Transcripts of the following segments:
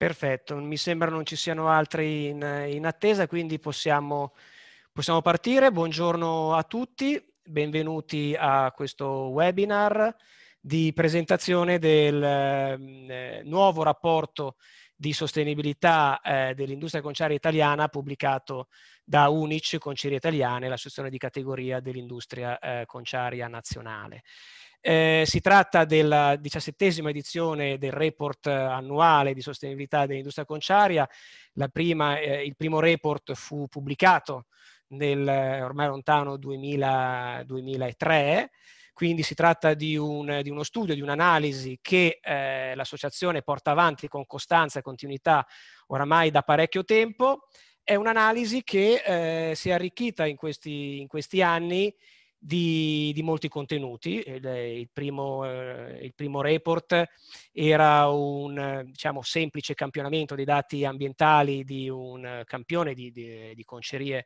Perfetto, mi sembra non ci siano altri in, in attesa, quindi possiamo, possiamo, partire. Buongiorno a tutti, benvenuti a questo webinar di presentazione del eh, nuovo rapporto di sostenibilità eh, dell'industria conciaria italiana pubblicato da UNIC Conciaria Italiane, l'associazione di categoria dell'industria eh, conciaria nazionale. Eh, si tratta della diciassettesima edizione del report eh, annuale di sostenibilità dell'industria conciaria. Prima, eh, il primo report fu pubblicato nel eh, ormai lontano 2000, 2003. Quindi si tratta di, un, di, uno studio, di un'analisi che eh, l'associazione porta avanti con costanza e continuità oramai da parecchio tempo. È un'analisi che eh, si è arricchita in questi, in questi anni di, di molti contenuti. Eh, il primo, eh, il primo, report era un diciamo, semplice campionamento dei dati ambientali di un campione di, di, di concerie,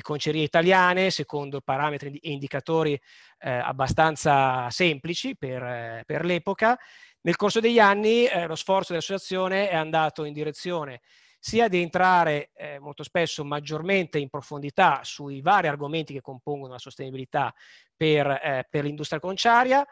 concerie, italiane, secondo parametri e indicatori eh, abbastanza semplici per, eh, per l'epoca. Nel corso degli anni eh, lo sforzo dell'associazione è andato in direzione sia di entrare eh, molto spesso maggiormente in profondità sui vari argomenti che compongono la sostenibilità per, eh, per l'industria conciaria,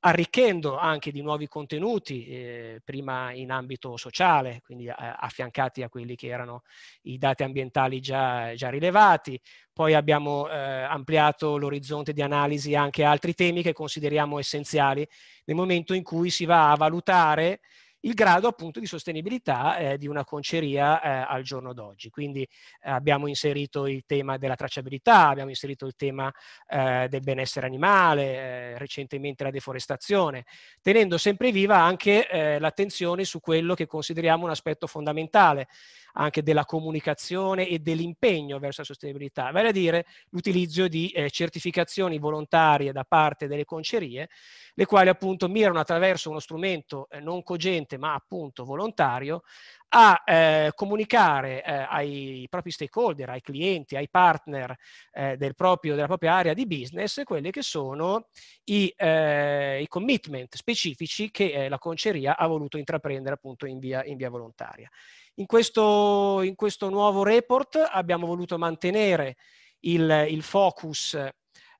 arricchendo anche di nuovi contenuti, eh, prima in ambito sociale, quindi eh, affiancati a quelli che erano i dati ambientali già, già rilevati, poi abbiamo eh, ampliato l'orizzonte di analisi anche a altri temi che consideriamo essenziali nel momento in cui si va a valutare il grado appunto di sostenibilità eh, di una conceria eh, al giorno d'oggi. Quindi eh, abbiamo inserito il tema della tracciabilità, abbiamo inserito il tema eh, del benessere animale, eh, recentemente la deforestazione, tenendo sempre viva anche eh, l'attenzione su quello che consideriamo un aspetto fondamentale anche della comunicazione e dell'impegno verso la sostenibilità, vale a dire l'utilizzo di eh, certificazioni volontarie da parte delle concerie, le quali appunto mirano attraverso uno strumento eh, non cogente ma appunto volontario a eh, comunicare eh, ai propri stakeholder, ai clienti, ai partner eh, del proprio, della propria area di business quelli che sono i, eh, i commitment specifici che eh, la conceria ha voluto intraprendere appunto in via, in via volontaria. In questo, in questo nuovo report abbiamo voluto mantenere il, il focus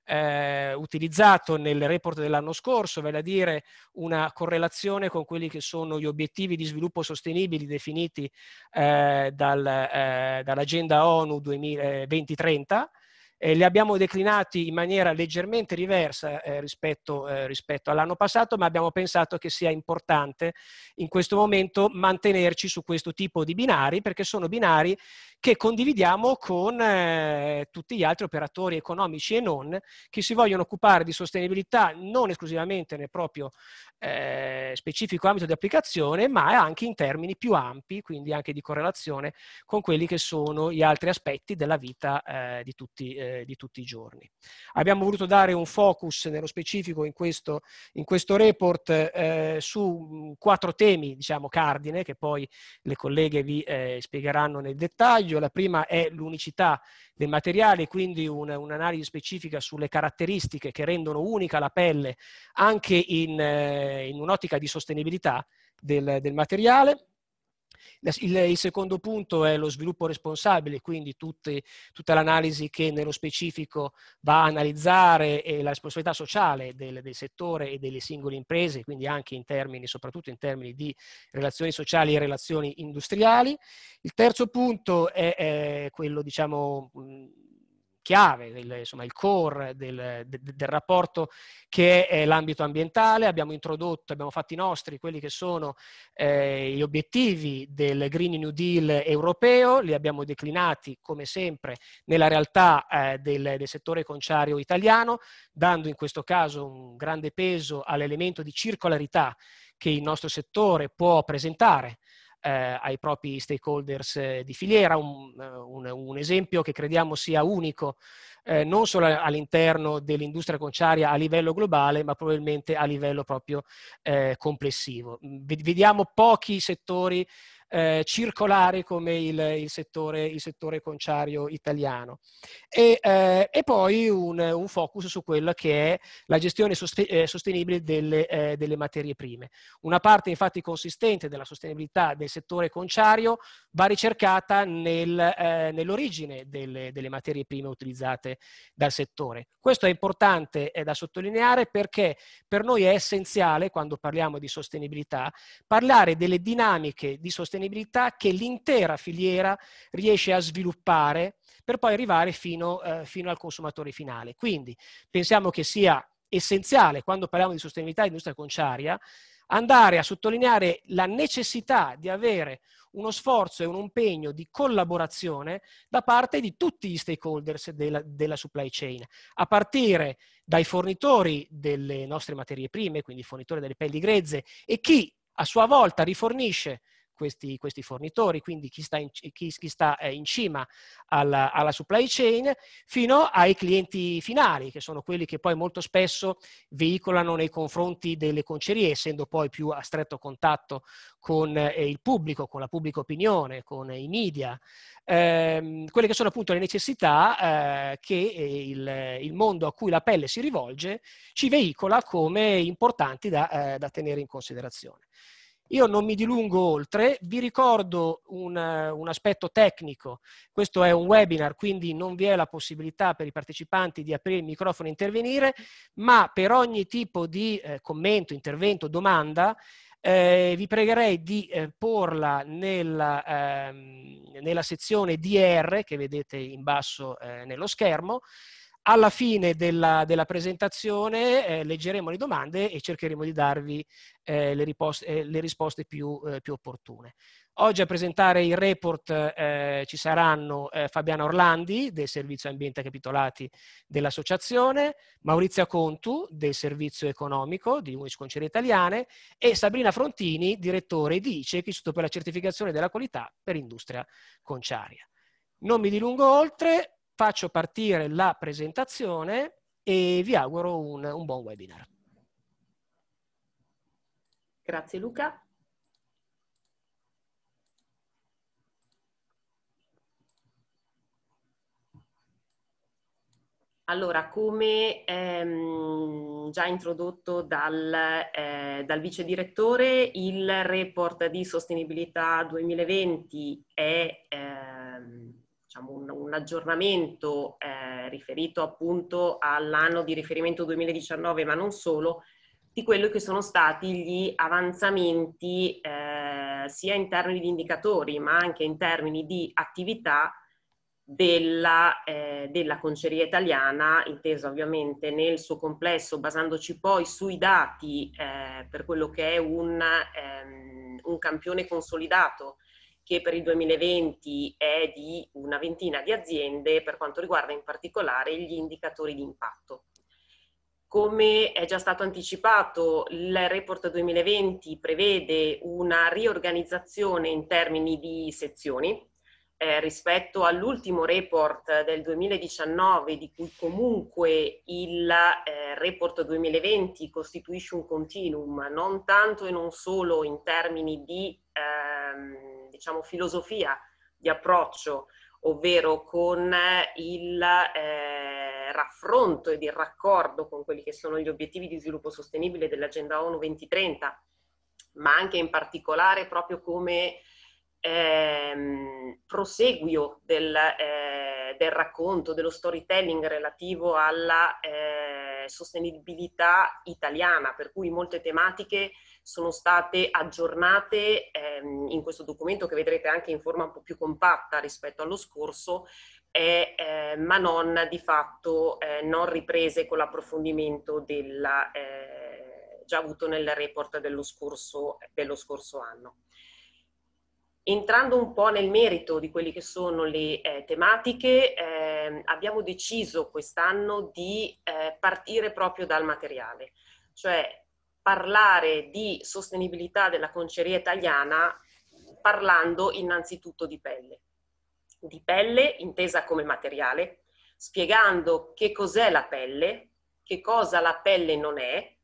eh, utilizzato nel report dell'anno scorso, vale a dire una correlazione con quelli che sono gli obiettivi di sviluppo sostenibili definiti eh, dal, eh, dall'agenda ONU 2030 eh, eh, li abbiamo declinati in maniera leggermente diversa eh, rispetto, eh, rispetto, all'anno passato, ma abbiamo pensato che sia importante in questo momento mantenerci su questo tipo di binari, perché sono binari che condividiamo con eh, tutti gli altri operatori economici e non che si vogliono occupare di sostenibilità non esclusivamente nel proprio eh, specifico ambito di applicazione, ma anche in termini più ampi, quindi anche di correlazione con quelli che sono gli altri aspetti della vita eh, di tutti eh, di tutti i giorni. Abbiamo voluto dare un focus nello specifico in questo, in questo report eh, su mm, quattro temi, diciamo, cardine, che poi le colleghe vi eh, spiegheranno nel dettaglio. La prima è l'unicità del materiale, quindi un, un'analisi specifica sulle caratteristiche che rendono unica la pelle anche in, eh, in un'ottica di sostenibilità del, del materiale. Il, il, secondo punto è lo sviluppo responsabile, quindi tutte, tutta l'analisi che nello specifico va a analizzare eh, la responsabilità sociale del, del, settore e delle singole imprese, quindi anche in termini, soprattutto in termini di relazioni sociali e relazioni industriali. Il terzo punto è, è quello, diciamo, chiave, il, insomma, il core del, de, del, rapporto che è l'ambito ambientale. Abbiamo introdotto, abbiamo fatto i nostri quelli che sono eh, gli obiettivi del Green New Deal europeo, li abbiamo declinati come sempre nella realtà eh, del, del settore conciario italiano, dando in questo caso un grande peso all'elemento di circolarità che il nostro settore può presentare eh, ai propri stakeholders eh, di filiera, un, eh, un, un, esempio che crediamo sia unico eh, non solo all'interno dell'industria conciaria a livello globale, ma probabilmente a livello proprio eh, complessivo. Vediamo pochi settori eh, circolare come il, il, settore, il, settore, conciario italiano. E, eh, e poi un, un, focus su quella che è la gestione soste- eh, sostenibile delle, eh, delle materie prime. Una parte infatti consistente della sostenibilità del settore conciario va ricercata nel, eh, nell'origine delle, delle, materie prime utilizzate dal settore. Questo è importante è eh, da sottolineare perché per noi è essenziale, quando parliamo di sostenibilità, parlare delle dinamiche di sostenibilità sostenibilità che l'intera filiera riesce a sviluppare per poi arrivare fino, eh, fino al consumatore finale. Quindi pensiamo che sia essenziale, quando parliamo di sostenibilità dell'industria conciaria, andare a sottolineare la necessità di avere uno sforzo e un impegno di collaborazione da parte di tutti gli stakeholders della, della, supply chain, a partire dai fornitori delle nostre materie prime, quindi fornitori delle pelli grezze, e chi a sua volta rifornisce questi, questi fornitori, quindi chi sta in, chi, chi sta eh, in cima alla, alla, supply chain, fino ai clienti finali, che sono quelli che poi molto spesso veicolano nei confronti delle concerie, essendo poi più a stretto contatto con eh, il pubblico, con la pubblica opinione, con i media, ehm, quelle che sono appunto le necessità eh, che eh, il, il, mondo a cui la pelle si rivolge ci veicola come importanti da, eh, da tenere in considerazione. Io non mi dilungo oltre, vi ricordo un, un, aspetto tecnico, questo è un webinar, quindi non vi è la possibilità per i partecipanti di aprire il microfono e intervenire, ma per ogni tipo di eh, commento, intervento, domanda, eh, vi pregherei di eh, porla nella, ehm, nella, sezione DR che vedete in basso eh, nello schermo, alla fine della, della presentazione eh, leggeremo le domande e cercheremo di darvi eh, le, riposte, eh, le, risposte più, eh, più, opportune. Oggi a presentare il report eh, ci saranno eh, Fabiana Orlandi del Servizio Ambiente Capitolati dell'Associazione, Maurizia Contu del Servizio Economico di Unisconcere Italiane e Sabrina Frontini, direttore di ICE, Istituto per la Certificazione della Qualità per Industria Conciaria. Non mi dilungo oltre, faccio partire la presentazione e vi auguro un, un buon webinar. Grazie Luca. Allora, come ehm, già introdotto dal, eh, dal, vice direttore, il report di sostenibilità 2020 è ehm, diciamo, un, un, aggiornamento eh, riferito appunto all'anno di riferimento 2019, ma non solo, di quello che sono stati gli avanzamenti eh, sia in termini di indicatori, ma anche in termini di attività della, eh, della conceria italiana, intesa ovviamente nel suo complesso, basandoci poi sui dati eh, per quello che è un, ehm, un campione consolidato che per il 2020 è di una ventina di aziende per quanto riguarda in particolare gli indicatori di impatto. Come è già stato anticipato, il report 2020 prevede una riorganizzazione in termini di sezioni eh, rispetto all'ultimo report del 2019, di cui comunque il eh, report 2020 costituisce un continuum, non tanto e non solo in termini di ehm, diciamo, filosofia di approccio, ovvero con eh, il eh, raffronto ed il raccordo con quelli che sono gli obiettivi di sviluppo sostenibile dell'Agenda ONU 2030, ma anche in particolare proprio come ehm, proseguio del, eh, del, racconto, dello storytelling relativo alla eh, sostenibilità italiana, per cui molte tematiche sono state aggiornate ehm, in questo documento che vedrete anche in forma un po' più compatta rispetto allo scorso, eh, eh, ma non di fatto eh, non riprese con l'approfondimento della, eh, già avuto nel report dello scorso, dello scorso anno. Entrando un po' nel merito di quelle che sono le eh, tematiche, eh, abbiamo deciso quest'anno di eh, partire proprio dal materiale, cioè parlare di sostenibilità della conceria italiana parlando innanzitutto di pelle, di pelle intesa come materiale, spiegando che cos'è la pelle, che cosa la pelle non è,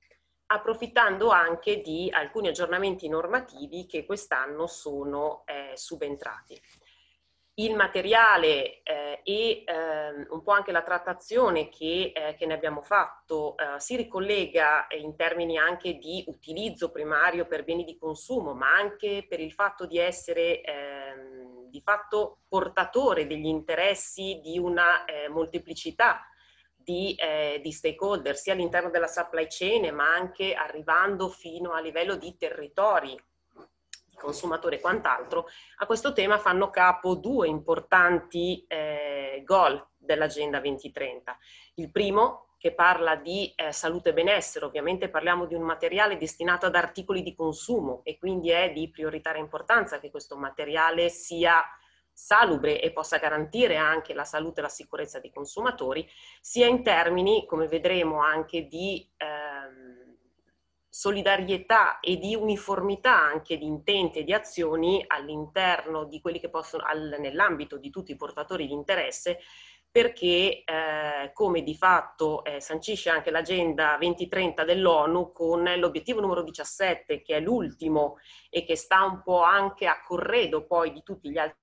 approfittando anche di alcuni aggiornamenti normativi che quest'anno sono eh, subentrati il materiale eh, e eh, un po' anche la trattazione che, eh, che ne abbiamo fatto eh, si ricollega in termini anche di utilizzo primario per beni di consumo, ma anche per il fatto di essere ehm, di fatto portatore degli interessi di una eh, molteplicità di, eh, di stakeholder, sia all'interno della supply chain, ma anche arrivando fino a livello di territori consumatore e quant'altro, a questo tema fanno capo due importanti eh, goal dell'Agenda 2030. Il primo che parla di eh, salute e benessere, ovviamente parliamo di un materiale destinato ad articoli di consumo e quindi è di prioritaria importanza che questo materiale sia salubre e possa garantire anche la salute e la sicurezza dei consumatori, sia in termini, come vedremo, anche di... Ehm, solidarietà e di uniformità anche di intenti e di azioni all'interno di quelli che possono, al, nell'ambito di tutti i portatori di interesse, perché eh, come di fatto eh, sancisce anche l'agenda 2030 dell'ONU con l'obiettivo numero 17 che è l'ultimo e che sta un po' anche a corredo poi di tutti gli altri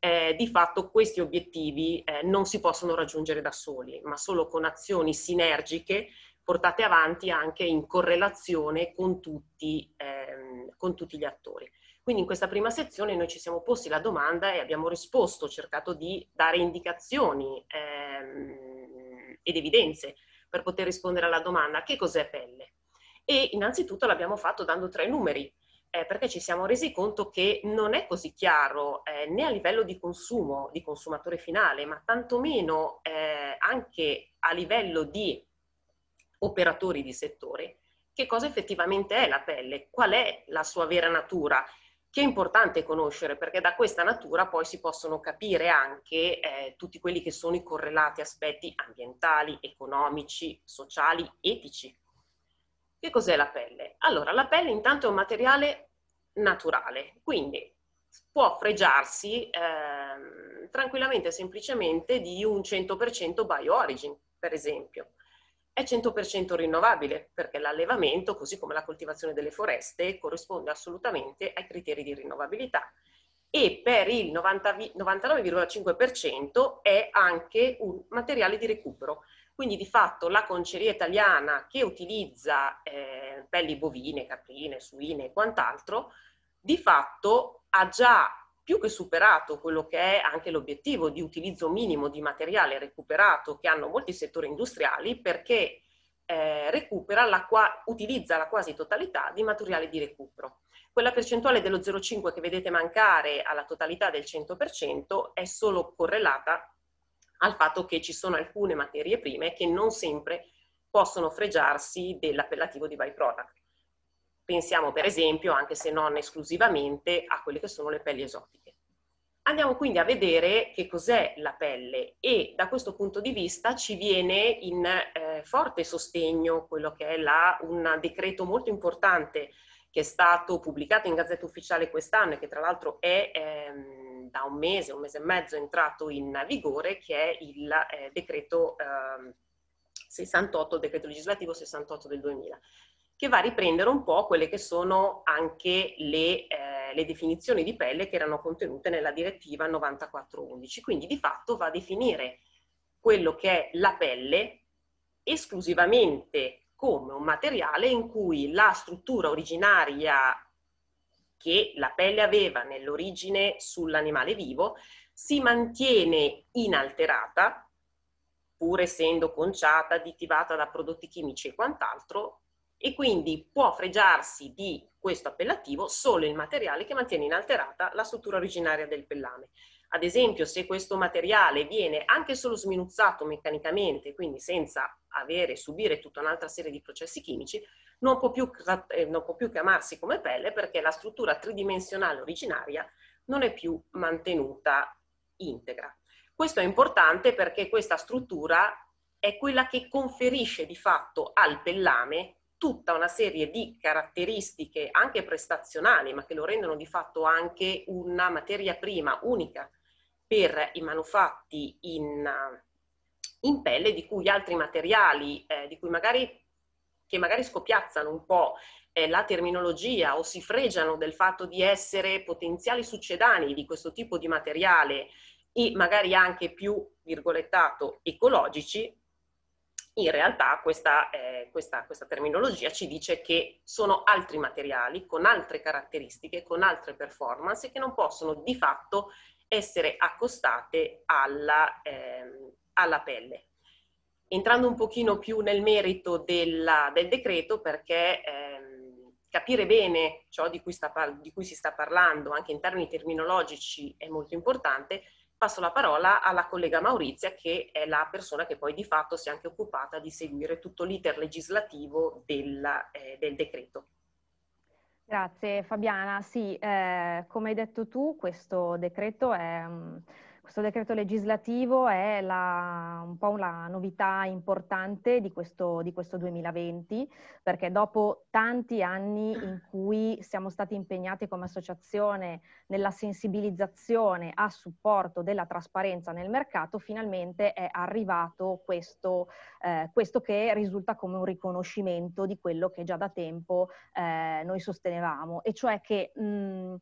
eh, di fatto questi obiettivi eh, non si possono raggiungere da soli, ma solo con azioni sinergiche portate avanti anche in correlazione con tutti, ehm, con tutti gli attori. Quindi in questa prima sezione noi ci siamo posti la domanda e abbiamo risposto, cercato di dare indicazioni ehm, ed evidenze per poter rispondere alla domanda che cos'è pelle? E innanzitutto l'abbiamo fatto dando tre numeri, eh, perché ci siamo resi conto che non è così chiaro eh, né a livello di consumo, di consumatore finale, ma tantomeno eh, anche a livello di operatori di settore che cosa effettivamente è la pelle, qual è la sua vera natura, che è importante conoscere perché da questa natura poi si possono capire anche eh, tutti quelli che sono i correlati aspetti ambientali, economici, sociali, etici. Che cos'è la pelle? Allora, la pelle intanto è un materiale naturale, quindi può fregiarsi eh, tranquillamente e semplicemente di un 100% bio origin, per esempio è 100% rinnovabile, perché l'allevamento, così come la coltivazione delle foreste, corrisponde assolutamente ai criteri di rinnovabilità e per il 99,5% è anche un materiale di recupero. Quindi di fatto la conceria italiana che utilizza eh, pelli bovine, caprine, suine e quant'altro, di fatto ha già più che superato quello che è anche l'obiettivo di utilizzo minimo di materiale recuperato che hanno molti settori industriali perché eh, recupera la qua, utilizza la quasi totalità di materiale di recupero. Quella percentuale dello 0,5 che vedete mancare alla totalità del 100% è solo correlata al fatto che ci sono alcune materie prime che non sempre possono fregiarsi dell'appellativo di byproduct. Pensiamo per esempio, anche se non esclusivamente, a quelle che sono le pelli esotiche. Andiamo quindi a vedere che cos'è la pelle e da questo punto di vista ci viene in eh, forte sostegno quello che è la, un decreto molto importante che è stato pubblicato in Gazzetta Ufficiale quest'anno e che tra l'altro è ehm, da un mese, un mese e mezzo entrato in vigore, che è il eh, decreto eh, 68, decreto legislativo 68 del 2000 che va a riprendere un po' quelle che sono anche le, eh, le definizioni di pelle che erano contenute nella direttiva 9411. Quindi di fatto va a definire quello che è la pelle esclusivamente come un materiale in cui la struttura originaria che la pelle aveva nell'origine sull'animale vivo si mantiene inalterata, pur essendo conciata, additivata da prodotti chimici e quant'altro, e quindi può fregiarsi di questo appellativo solo il materiale che mantiene inalterata la struttura originaria del pellame. Ad esempio, se questo materiale viene anche solo sminuzzato meccanicamente, quindi senza avere, subire tutta un'altra serie di processi chimici, non può, più, eh, non può più chiamarsi come pelle perché la struttura tridimensionale originaria non è più mantenuta integra. Questo è importante perché questa struttura è quella che conferisce di fatto al pellame tutta una serie di caratteristiche anche prestazionali, ma che lo rendono di fatto anche una materia prima unica per i manufatti in, in pelle di cui altri materiali, eh, di cui magari, che magari scopiazzano un po' eh, la terminologia o si fregiano del fatto di essere potenziali succedani di questo tipo di materiale e magari anche più, virgolettato, ecologici, in realtà questa, eh, questa, questa, terminologia ci dice che sono altri materiali con altre caratteristiche, con altre performance che non possono di fatto essere accostate alla, eh, alla pelle. Entrando un pochino più nel merito della, del decreto perché ehm, capire bene ciò di cui, sta, di cui si sta parlando anche in termini terminologici è molto importante, passo la parola alla collega Maurizia, che è la persona che poi di fatto si è anche occupata di seguire tutto l'iter legislativo della, eh, del decreto. Grazie Fabiana. Sì, eh, come hai detto tu, questo decreto è... Um questo decreto legislativo è la, un po' la novità importante di questo, di questo 2020, perché dopo tanti anni in cui siamo stati impegnati come associazione nella sensibilizzazione a supporto della trasparenza nel mercato, finalmente è arrivato questo, eh, questo che risulta come un riconoscimento di quello che già da tempo eh, noi sostenevamo, e cioè che... Mh,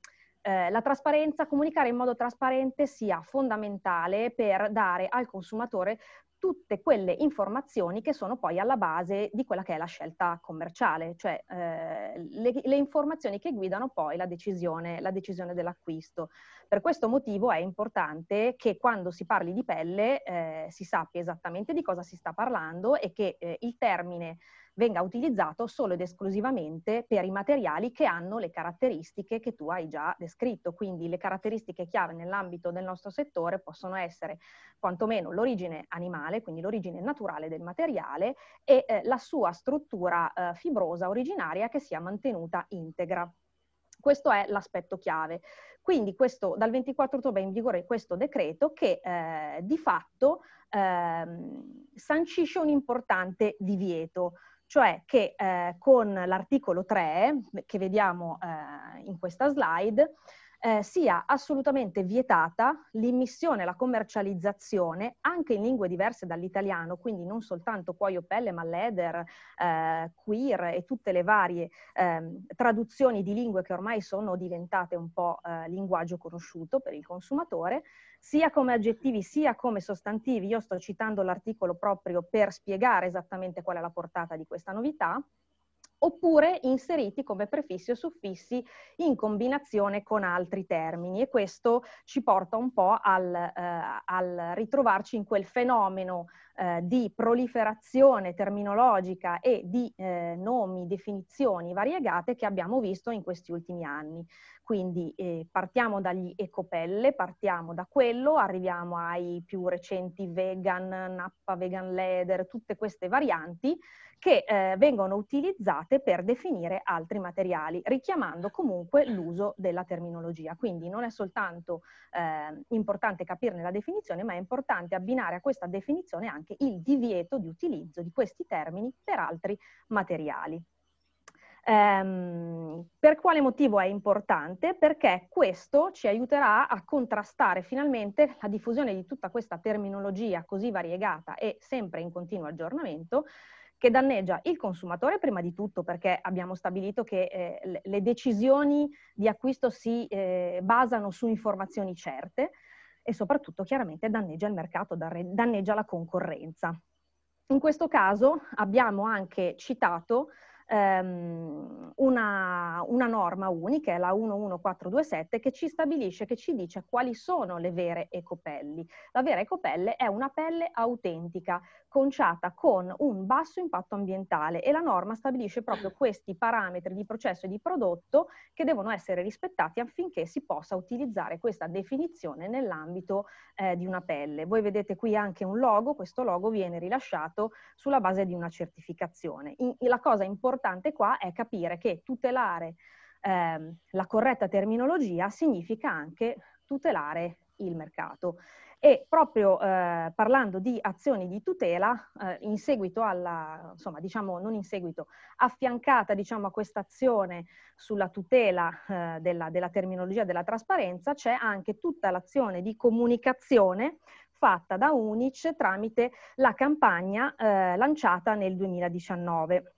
eh, la trasparenza, comunicare in modo trasparente sia fondamentale per dare al consumatore tutte quelle informazioni che sono poi alla base di quella che è la scelta commerciale, cioè eh, le, le, informazioni che guidano poi la decisione, la decisione, dell'acquisto. Per questo motivo è importante che quando si parli di pelle eh, si sappia esattamente di cosa si sta parlando e che eh, il termine venga utilizzato solo ed esclusivamente per i materiali che hanno le caratteristiche che tu hai già descritto. Quindi le caratteristiche chiave nell'ambito del nostro settore possono essere quantomeno l'origine animale, quindi l'origine naturale del materiale e eh, la sua struttura eh, fibrosa originaria che sia mantenuta integra. Questo è l'aspetto chiave. Quindi questo, dal 24 ottobre è in vigore questo decreto che eh, di fatto ehm, sancisce un importante divieto cioè che eh, con l'articolo 3 che vediamo eh, in questa slide eh, sia assolutamente vietata l'immissione, la commercializzazione anche in lingue diverse dall'italiano, quindi non soltanto cuoio pelle, ma leder, eh, queer e tutte le varie eh, traduzioni di lingue che ormai sono diventate un po' eh, linguaggio conosciuto per il consumatore, sia come aggettivi sia come sostantivi. Io sto citando l'articolo proprio per spiegare esattamente qual è la portata di questa novità oppure inseriti come prefissi o suffissi in combinazione con altri termini e questo ci porta un po' al, eh, al ritrovarci in quel fenomeno eh, di proliferazione terminologica e di eh, nomi, definizioni variegate che abbiamo visto in questi ultimi anni. Quindi eh, partiamo dagli ecopelle, partiamo da quello, arriviamo ai più recenti vegan, nappa, vegan leather, tutte queste varianti che eh, vengono utilizzate per definire altri materiali, richiamando comunque l'uso della terminologia. Quindi non è soltanto eh, importante capirne la definizione, ma è importante abbinare a questa definizione anche anche il divieto di utilizzo di questi termini per altri materiali. Um, per quale motivo è importante? Perché questo ci aiuterà a contrastare finalmente la diffusione di tutta questa terminologia così variegata e sempre in continuo aggiornamento che danneggia il consumatore prima di tutto perché abbiamo stabilito che eh, le decisioni di acquisto si eh, basano su informazioni certe, e soprattutto chiaramente danneggia il mercato, danneggia la concorrenza. In questo caso abbiamo anche citato ehm, una, una, norma unica, la 11427, che ci stabilisce, che ci dice quali sono le vere ecopelli. La vera ecopelle è una pelle autentica, conciata con un basso impatto ambientale e la norma stabilisce proprio questi parametri di processo e di prodotto che devono essere rispettati affinché si possa utilizzare questa definizione nell'ambito eh, di una pelle. Voi vedete qui anche un logo, questo logo viene rilasciato sulla base di una certificazione. In, la cosa importante qua è capire che tutelare eh, la corretta terminologia significa anche tutelare il mercato. E proprio eh, parlando di azioni di tutela, eh, in seguito alla, insomma, diciamo non in seguito, affiancata diciamo, a questa azione sulla tutela eh, della, della terminologia della trasparenza, c'è anche tutta l'azione di comunicazione fatta da Unic tramite la campagna eh, lanciata nel 2019.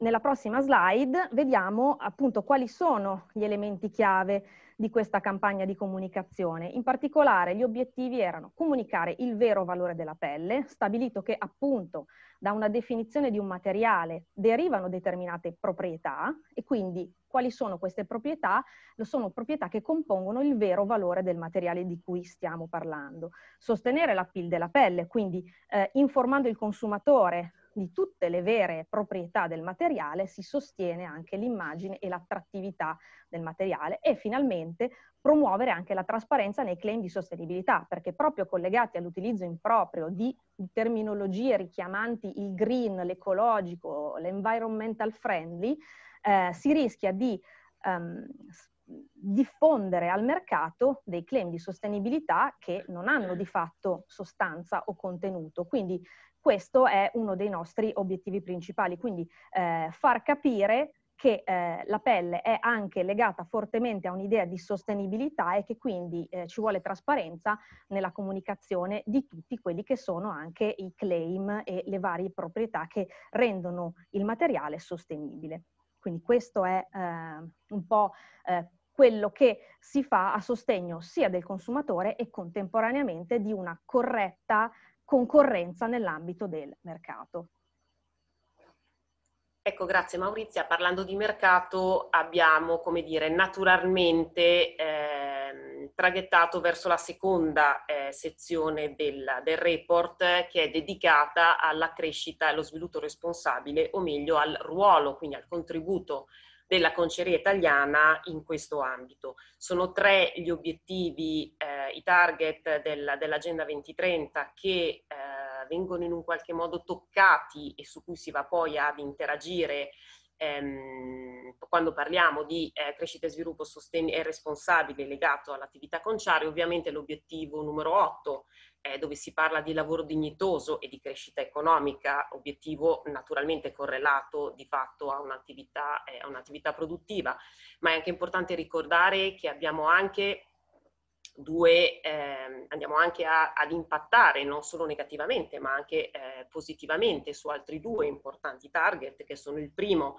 Nella prossima slide vediamo appunto quali sono gli elementi chiave di questa campagna di comunicazione. In particolare gli obiettivi erano comunicare il vero valore della pelle, stabilito che appunto da una definizione di un materiale derivano determinate proprietà e quindi quali sono queste proprietà? Sono proprietà che compongono il vero valore del materiale di cui stiamo parlando. Sostenere la PIL della pelle, quindi eh, informando il consumatore di tutte le vere proprietà del materiale si sostiene anche l'immagine e l'attrattività del materiale e finalmente promuovere anche la trasparenza nei claim di sostenibilità, perché proprio collegati all'utilizzo improprio di terminologie richiamanti il green, l'ecologico, l'environmental friendly, eh, si rischia di um, diffondere al mercato dei claim di sostenibilità che non hanno di fatto sostanza o contenuto. Quindi questo è uno dei nostri obiettivi principali, quindi eh, far capire che eh, la pelle è anche legata fortemente a un'idea di sostenibilità e che quindi eh, ci vuole trasparenza nella comunicazione di tutti quelli che sono anche i claim e le varie proprietà che rendono il materiale sostenibile. Quindi questo è ehm, un po' eh, quello che si fa a sostegno sia del consumatore e contemporaneamente di una corretta concorrenza nell'ambito del mercato. Ecco, grazie Maurizia. Parlando di mercato abbiamo, come dire, naturalmente eh, traghettato verso la seconda eh, sezione del, del, report che è dedicata alla crescita e allo sviluppo responsabile, o meglio al ruolo, quindi al contributo della conceria italiana in questo ambito. Sono tre gli obiettivi, eh, i target della, dell'Agenda 2030 che eh, vengono in un qualche modo toccati e su cui si va poi ad interagire ehm, quando parliamo di eh, crescita e sviluppo sostenibile e responsabile legato all'attività conciaria, ovviamente l'obiettivo numero 8 eh, dove si parla di lavoro dignitoso e di crescita economica, obiettivo naturalmente correlato di fatto a un'attività, eh, a un'attività produttiva, ma è anche importante ricordare che abbiamo anche due, eh, andiamo anche a, ad impattare non solo negativamente ma anche eh, positivamente su altri due importanti target che sono il primo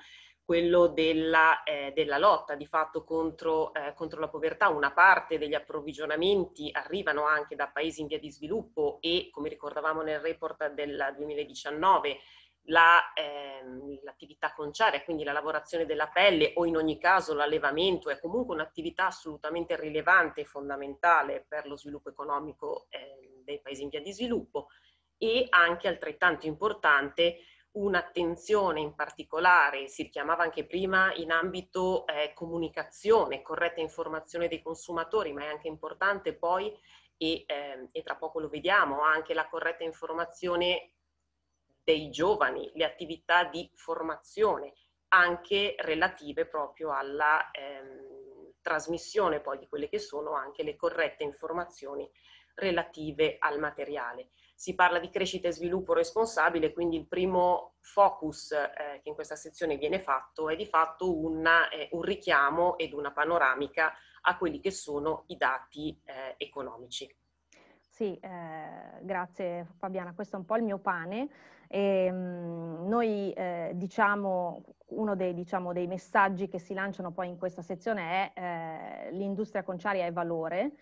quello della, eh, della, lotta di fatto contro, eh, contro, la povertà. Una parte degli approvvigionamenti arrivano anche da paesi in via di sviluppo e, come ricordavamo nel report del 2019, la, ehm, l'attività conciaria, quindi la lavorazione della pelle o in ogni caso l'allevamento è comunque un'attività assolutamente rilevante e fondamentale per lo sviluppo economico eh, dei paesi in via di sviluppo e anche altrettanto importante un'attenzione in particolare, si richiamava anche prima, in ambito eh, comunicazione, corretta informazione dei consumatori, ma è anche importante poi, e, eh, e tra poco lo vediamo, anche la corretta informazione dei giovani, le attività di formazione, anche relative proprio alla ehm, trasmissione poi di quelle che sono anche le corrette informazioni relative al materiale si parla di crescita e sviluppo responsabile, quindi il primo focus eh, che in questa sezione viene fatto è di fatto una, eh, un richiamo ed una panoramica a quelli che sono i dati eh, economici. Sì, eh, grazie Fabiana, questo è un po' il mio pane. E, ehm, mh, noi eh, diciamo, uno dei, diciamo, dei, messaggi che si lanciano poi in questa sezione è eh, l'industria conciaria è valore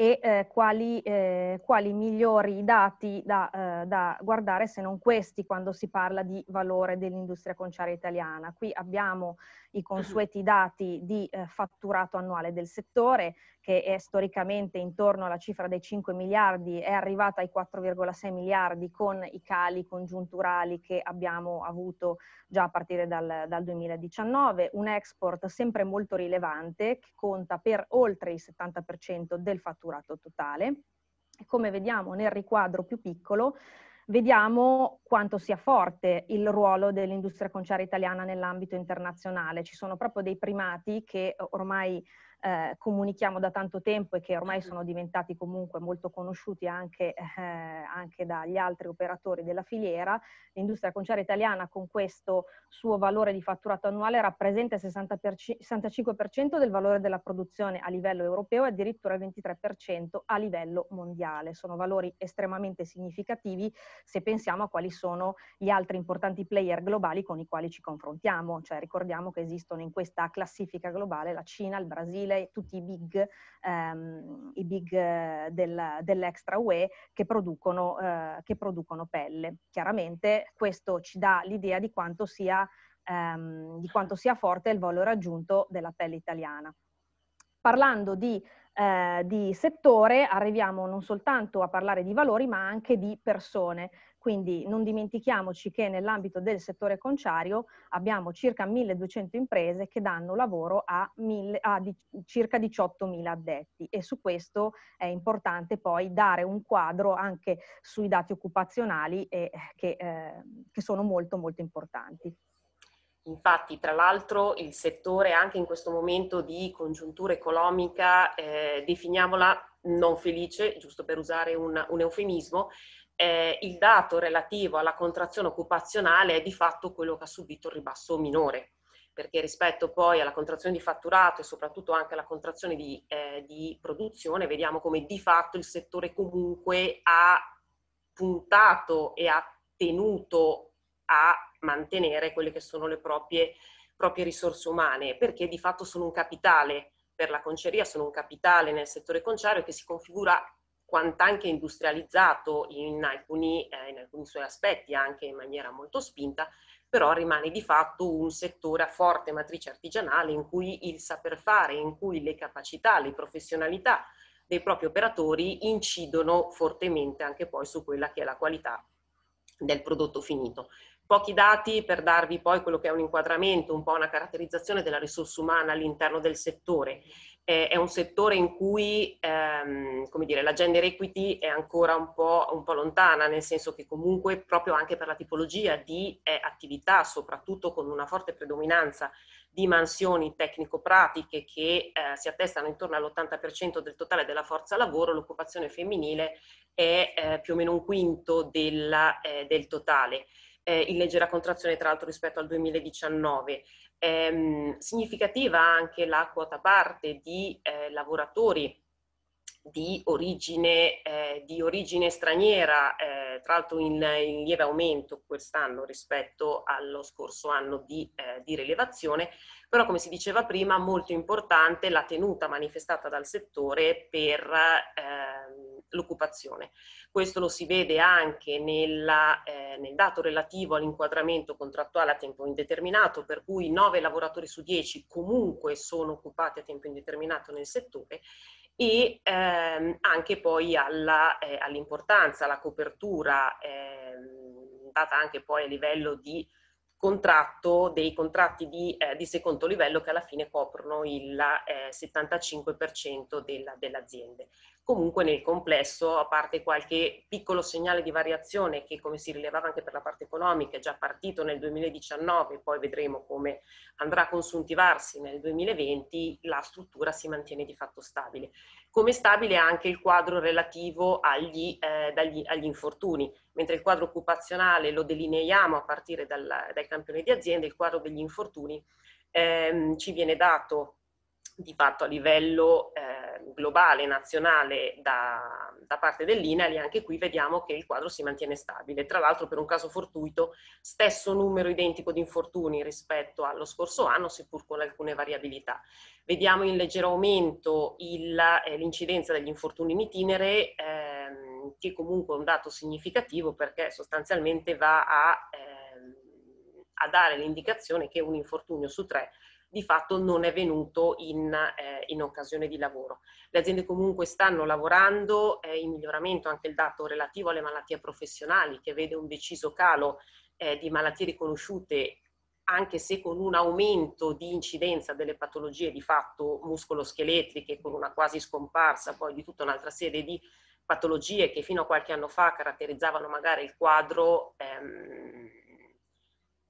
e eh, quali, eh, quali, migliori dati da, eh, da, guardare se non questi quando si parla di valore dell'industria conciaria italiana. Qui abbiamo i consueti dati di eh, fatturato annuale del settore, che è storicamente intorno alla cifra dei 5 miliardi, è arrivata ai 4,6 miliardi con i cali congiunturali che abbiamo avuto già a partire dal, dal 2019, un export sempre molto rilevante che conta per oltre il 70% del fatturato totale. Come vediamo nel riquadro più piccolo, vediamo quanto sia forte il ruolo dell'industria conciaria italiana nell'ambito internazionale. Ci sono proprio dei primati che ormai eh, comunichiamo da tanto tempo e che ormai mm-hmm. sono diventati comunque molto conosciuti anche, eh, anche dagli altri operatori della filiera. L'industria conciaria italiana con questo suo valore di fatturato annuale rappresenta il 65% del valore della produzione a livello europeo e addirittura il 23% a livello mondiale. Sono valori estremamente significativi se pensiamo a quali sono gli altri importanti player globali con i quali ci confrontiamo. Cioè ricordiamo che esistono in questa classifica globale la Cina, il Brasile, e tutti i big, ehm, i big eh, della, dell'extra UE che producono, eh, che producono pelle. Chiaramente questo ci dà l'idea di quanto sia ehm, di quanto sia forte il valore aggiunto della pelle italiana. Parlando di, eh, di, settore, arriviamo non soltanto a parlare di valori, ma anche di persone. Quindi non dimentichiamoci che nell'ambito del settore conciario abbiamo circa 1200 imprese che danno lavoro a, mille, a di, circa 18.000 addetti e su questo è importante poi dare un quadro anche sui dati occupazionali e, eh, che, eh, che sono molto molto importanti. Infatti, tra l'altro, il settore anche in questo momento di congiuntura economica, eh, definiamola non felice, giusto per usare un, un eufemismo, eh, il dato relativo alla contrazione occupazionale è di fatto quello che ha subito il ribasso minore, perché rispetto poi alla contrazione di fatturato e soprattutto anche alla contrazione di, eh, di produzione, vediamo come di fatto il settore comunque ha puntato e ha tenuto a mantenere quelle che sono le proprie, proprie risorse umane, perché di fatto sono un capitale per la conceria, sono un capitale nel settore conciario che si configura quant'anche industrializzato in alcuni, eh, in alcuni suoi aspetti, anche in maniera molto spinta, però rimane di fatto un settore a forte matrice artigianale in cui il saper fare, in cui le capacità, le professionalità dei propri operatori incidono fortemente anche poi su quella che è la qualità del prodotto finito. Pochi dati per darvi poi quello che è un inquadramento, un po' una caratterizzazione della risorsa umana all'interno del settore è un settore in cui ehm, dire, la gender equity è ancora un po', un po', lontana, nel senso che comunque proprio anche per la tipologia di eh, attività, soprattutto con una forte predominanza di mansioni tecnico-pratiche che eh, si attestano intorno all'80% del totale della forza lavoro, l'occupazione femminile è eh, più o meno un quinto della, eh, del totale eh, in leggera contrazione tra l'altro rispetto al 2019 ehm, significativa anche la quota parte di eh, lavoratori di origine, eh, di origine straniera, eh, tra l'altro in, in, lieve aumento quest'anno rispetto allo scorso anno di, eh, di, rilevazione, però come si diceva prima molto importante la tenuta manifestata dal settore per ehm, l'occupazione. Questo lo si vede anche nella, eh, nel dato relativo all'inquadramento contrattuale a tempo indeterminato, per cui 9 lavoratori su 10 comunque sono occupati a tempo indeterminato nel settore e ehm, anche poi eh, all'importanza, alla, eh, all alla copertura eh, data anche poi a livello di contratto, dei contratti di, eh, di, secondo livello che alla fine coprono il eh, 75% della, delle aziende. Comunque nel complesso, a parte qualche piccolo segnale di variazione che come si rilevava anche per la parte economica è già partito nel 2019, poi vedremo come andrà a consuntivarsi nel 2020, la struttura si mantiene di fatto stabile come stabile anche il quadro relativo agli, eh, dagli, agli infortuni, mentre il quadro occupazionale lo delineiamo a partire dal, dai campioni di azienda, il quadro degli infortuni ehm, ci viene dato di fatto a livello eh, globale, nazionale, da, da parte dell'INALI, anche qui vediamo che il quadro si mantiene stabile. Tra l'altro per un caso fortuito, stesso numero identico di infortuni rispetto allo scorso anno, seppur con alcune variabilità. Vediamo in leggero aumento eh, l'incidenza eh, degli infortuni in itinere, ehm, che comunque è un dato significativo perché sostanzialmente va a, ehm, a dare l'indicazione che un infortunio su tre di fatto non è venuto in, eh, in occasione di lavoro. Le aziende comunque stanno lavorando eh, in miglioramento anche il dato relativo alle malattie professionali che vede un deciso calo eh, di malattie riconosciute anche se con un aumento di incidenza delle patologie di fatto muscoloscheletriche, con una quasi scomparsa poi di tutta un'altra serie di patologie che fino a qualche anno fa caratterizzavano magari il quadro ehm,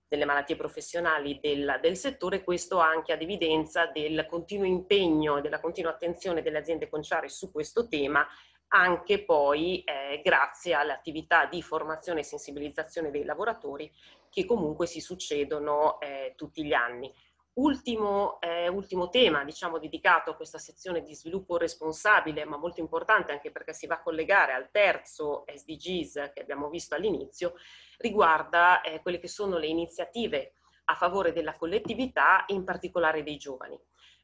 delle malattie professionali del, del, settore, questo anche ad evidenza del continuo impegno e della continua attenzione delle aziende conciare su questo tema, anche poi eh, grazie attività di formazione e sensibilizzazione dei lavoratori che comunque si succedono eh, tutti gli anni. Ultimo, eh, ultimo, tema diciamo, dedicato a questa sezione di sviluppo responsabile, ma molto importante anche perché si va a collegare al terzo SDGs che abbiamo visto all'inizio, riguarda eh, quelle che sono le iniziative a favore della collettività e in particolare dei giovani.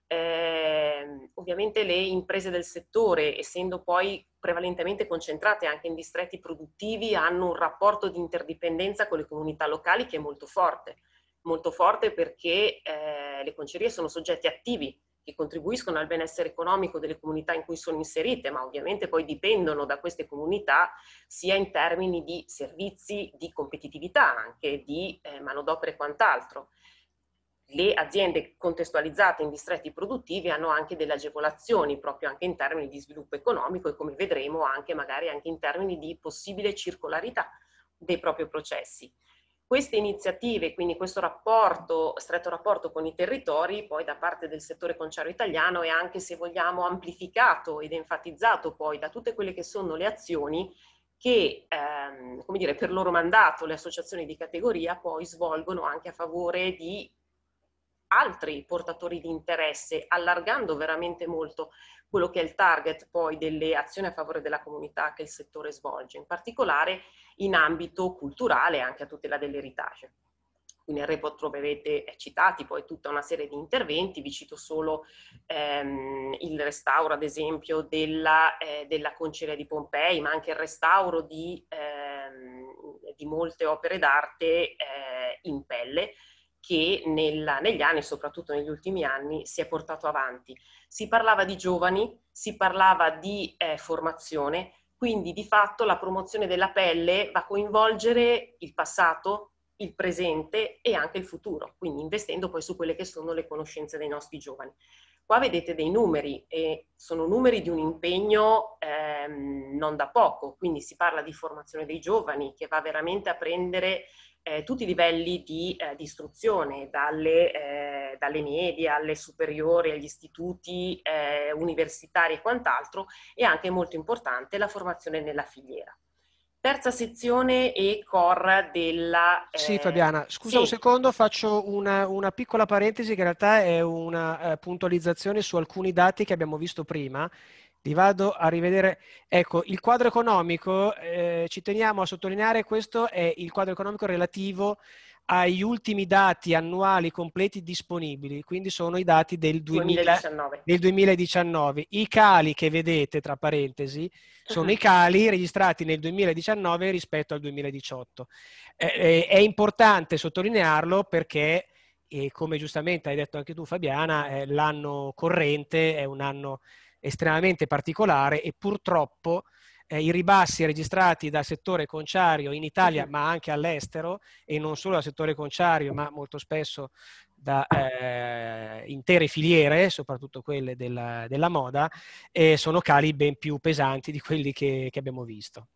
Eh, ovviamente le imprese del settore, essendo poi prevalentemente concentrate anche in distretti produttivi, hanno un rapporto di interdipendenza con le comunità locali che è molto forte, molto forte perché eh, le concerie sono soggetti attivi che contribuiscono al benessere economico delle comunità in cui sono inserite, ma ovviamente poi dipendono da queste comunità sia in termini di servizi, di competitività anche, di eh, manodopera e quant'altro. Le aziende contestualizzate in distretti produttivi hanno anche delle agevolazioni proprio anche in termini di sviluppo economico e come vedremo anche magari anche in termini di possibile circolarità dei propri processi. Queste iniziative, quindi questo rapporto, stretto rapporto con i territori, poi da parte del settore conciario italiano è anche, se vogliamo, amplificato ed enfatizzato poi da tutte quelle che sono le azioni che, ehm, come dire, per loro mandato le associazioni di categoria poi svolgono anche a favore di altri portatori di interesse, allargando veramente molto quello che è il target poi delle azioni a favore della comunità che il settore svolge. In particolare in ambito culturale anche a tutela dell'eritage. Qui nel report troverete citati poi tutta una serie di interventi, vi cito solo ehm, il restauro ad esempio della, eh, della conceria di Pompei, ma anche il restauro di, ehm, di molte opere d'arte eh, in pelle, che nella, negli anni, soprattutto negli ultimi anni, si è portato avanti. Si parlava di giovani, si parlava di eh, formazione, quindi di fatto la promozione della pelle va a coinvolgere il passato, il presente e anche il futuro, quindi investendo poi su quelle che sono le conoscenze dei nostri giovani. Qua vedete dei numeri e sono numeri di un impegno ehm, non da poco, quindi si parla di formazione dei giovani che va veramente a prendere eh, tutti i livelli di, eh, di istruzione, dalle, eh, dalle, medie alle superiori, agli istituti eh, universitari e quant'altro, e anche molto importante la formazione nella filiera. Terza sezione e core della... Eh, sì Fabiana, scusa sì. un secondo, faccio una, una, piccola parentesi che in realtà è una eh, puntualizzazione su alcuni dati che abbiamo visto prima li vado a rivedere. Ecco, il quadro economico, eh, ci teniamo a sottolineare, questo è il quadro economico relativo agli ultimi dati annuali completi disponibili, quindi sono i dati del, 2000, 2019. del 2019. I cali che vedete, tra parentesi, sono mhm. i cali registrati nel 2019 rispetto al 2018. Eh, eh, è importante sottolinearlo perché e eh, come giustamente hai detto anche tu Fabiana, eh, l'anno corrente è un anno estremamente particolare e purtroppo eh, i ribassi registrati dal settore conciario in Italia ma anche all'estero e non solo dal settore conciario ma molto spesso da eh, intere filiere, soprattutto quelle della, della moda, eh, sono cali ben più pesanti di quelli che, che abbiamo visto.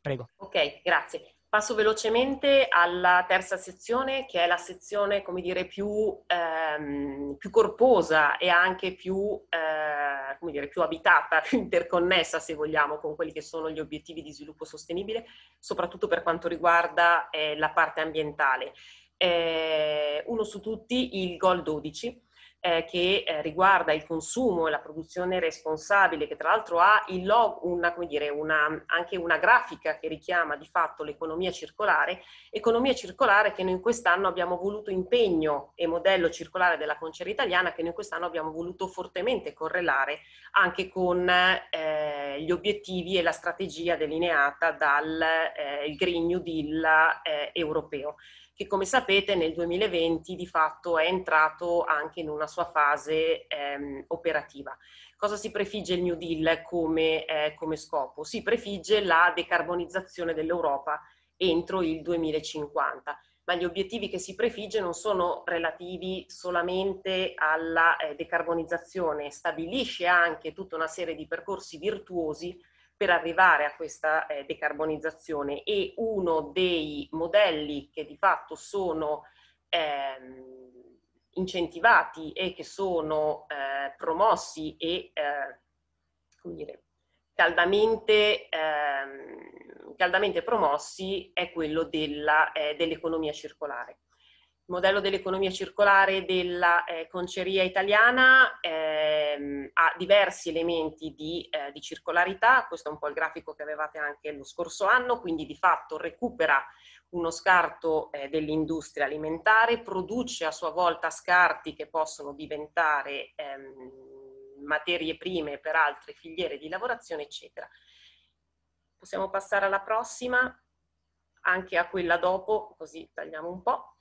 Prego. Ok, grazie. Passo velocemente alla terza sezione, che è la sezione, come dire, più, ehm, più corposa e anche più, eh, come dire, più abitata, più interconnessa, se vogliamo, con quelli che sono gli obiettivi di sviluppo sostenibile, soprattutto per quanto riguarda eh, la parte ambientale. Eh, uno su tutti, il Goal 12, eh, che eh, riguarda il consumo e la produzione responsabile, che tra l'altro ha log, una, dire, una, anche una grafica che richiama di fatto l'economia circolare, economia circolare che noi in quest'anno abbiamo voluto impegno e modello circolare della concera italiana che noi in quest'anno abbiamo voluto fortemente correlare anche con eh, gli obiettivi e la strategia delineata dal eh, Green New Deal eh, europeo che come sapete nel 2020 di fatto è entrato anche in una sua fase ehm, operativa. Cosa si prefigge il New Deal come, eh, come scopo? Si prefigge la decarbonizzazione dell'Europa entro il 2050 ma gli obiettivi che si prefigge non sono relativi solamente alla eh, decarbonizzazione, stabilisce anche tutta una serie di percorsi virtuosi per arrivare a questa eh, decarbonizzazione e uno dei modelli che di fatto sono ehm, incentivati e che sono eh, promossi e eh, come dire, caldamente, ehm, caldamente promossi è quello della, eh, dell'economia circolare modello dell'economia circolare della eh, conceria italiana ehm, ha diversi elementi di, eh, di, circolarità, questo è un po' il grafico che avevate anche lo scorso anno, quindi di fatto recupera uno scarto eh, dell'industria alimentare, produce a sua volta scarti che possono diventare ehm, materie prime per altre filiere di lavorazione, eccetera. Possiamo passare alla prossima, anche a quella dopo, così tagliamo un po'.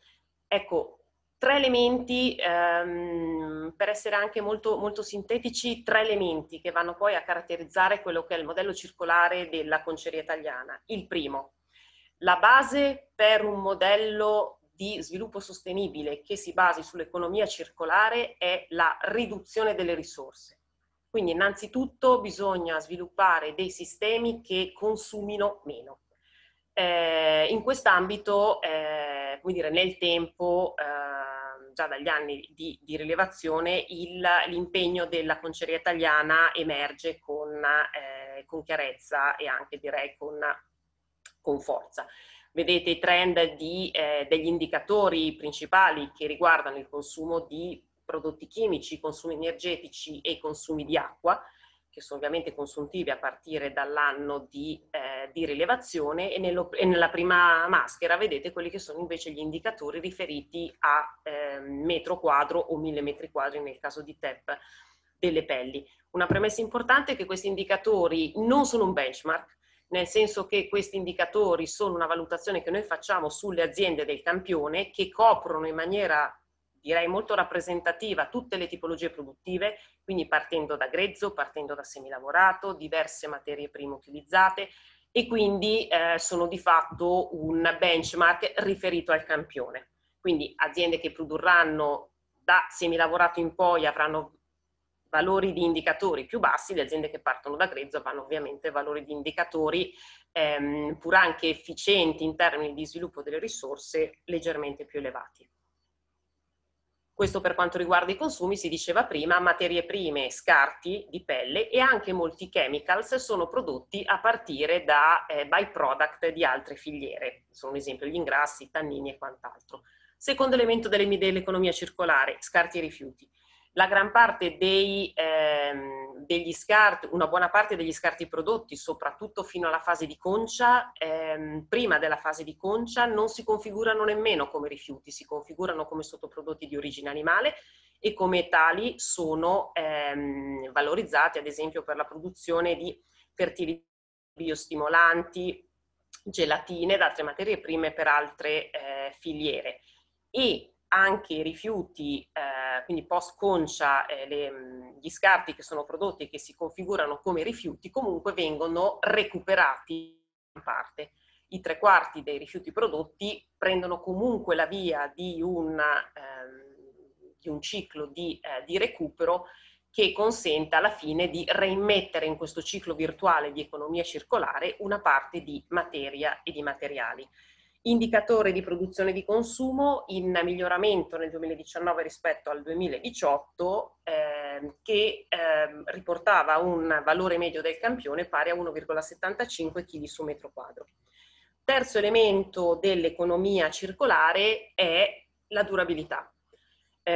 Ecco, tre elementi, ehm, per essere anche molto, molto, sintetici, tre elementi che vanno poi a caratterizzare quello che è il modello circolare della conceria italiana. Il primo, la base per un modello di sviluppo sostenibile che si basi sull'economia circolare è la riduzione delle risorse. Quindi innanzitutto bisogna sviluppare dei sistemi che consumino meno. Eh, in quest'ambito, eh, come dire, nel tempo, eh, già dagli anni di, di rilevazione, il, l'impegno della conceria italiana emerge con, eh, con chiarezza e anche direi con, con forza. Vedete i trend di, eh, degli indicatori principali che riguardano il consumo di prodotti chimici, consumi energetici e consumi di acqua, che sono ovviamente consuntivi a partire dall'anno di, eh, di rilevazione e, nello, e, nella prima maschera vedete quelli che sono invece gli indicatori riferiti a eh, metro quadro o mille metri quadri nel caso di TEP delle pelli. Una premessa importante è che questi indicatori non sono un benchmark, nel senso che questi indicatori sono una valutazione che noi facciamo sulle aziende del campione che coprono in maniera direi molto rappresentativa tutte le tipologie produttive, quindi partendo da grezzo, partendo da semilavorato, diverse materie prime utilizzate e quindi eh, sono di fatto un benchmark riferito al campione. Quindi aziende che produrranno da semilavorato in poi avranno valori di indicatori più bassi, le aziende che partono da grezzo avranno ovviamente valori di indicatori ehm, pur anche efficienti in termini di sviluppo delle risorse leggermente più elevati. Questo per quanto riguarda i consumi, si diceva prima, materie prime, scarti di pelle e anche molti chemicals sono prodotti a partire da eh, byproduct di altre filiere, sono un esempio gli ingrassi, i tannini e quant'altro. Secondo elemento dell'economia circolare, scarti e rifiuti la gran parte dei, ehm, degli scarti, una buona parte degli scarti prodotti, soprattutto fino alla fase di concia, ehm, prima della fase di concia non si configurano nemmeno come rifiuti, si configurano come sottoprodotti di origine animale e come tali sono ehm, valorizzati ad esempio per la produzione di fertilizzanti biostimolanti, gelatine ed altre materie prime per altre eh, filiere. E anche i rifiuti, eh, quindi post concia, eh, le, mm, gli scarti che sono prodotti e che si configurano come rifiuti, comunque vengono recuperati in parte. I tre quarti dei rifiuti prodotti prendono comunque la via di, una, eh, di un ciclo di, eh, di recupero che consenta alla fine di reimmettere in questo ciclo virtuale di economia circolare una parte di materia e di materiali indicatore di produzione di consumo in miglioramento nel 2019 rispetto al 2018 eh, che eh, riportava un valore medio del campione pari a 1,75 kg su metro quadro. Terzo elemento dell'economia circolare è la durabilità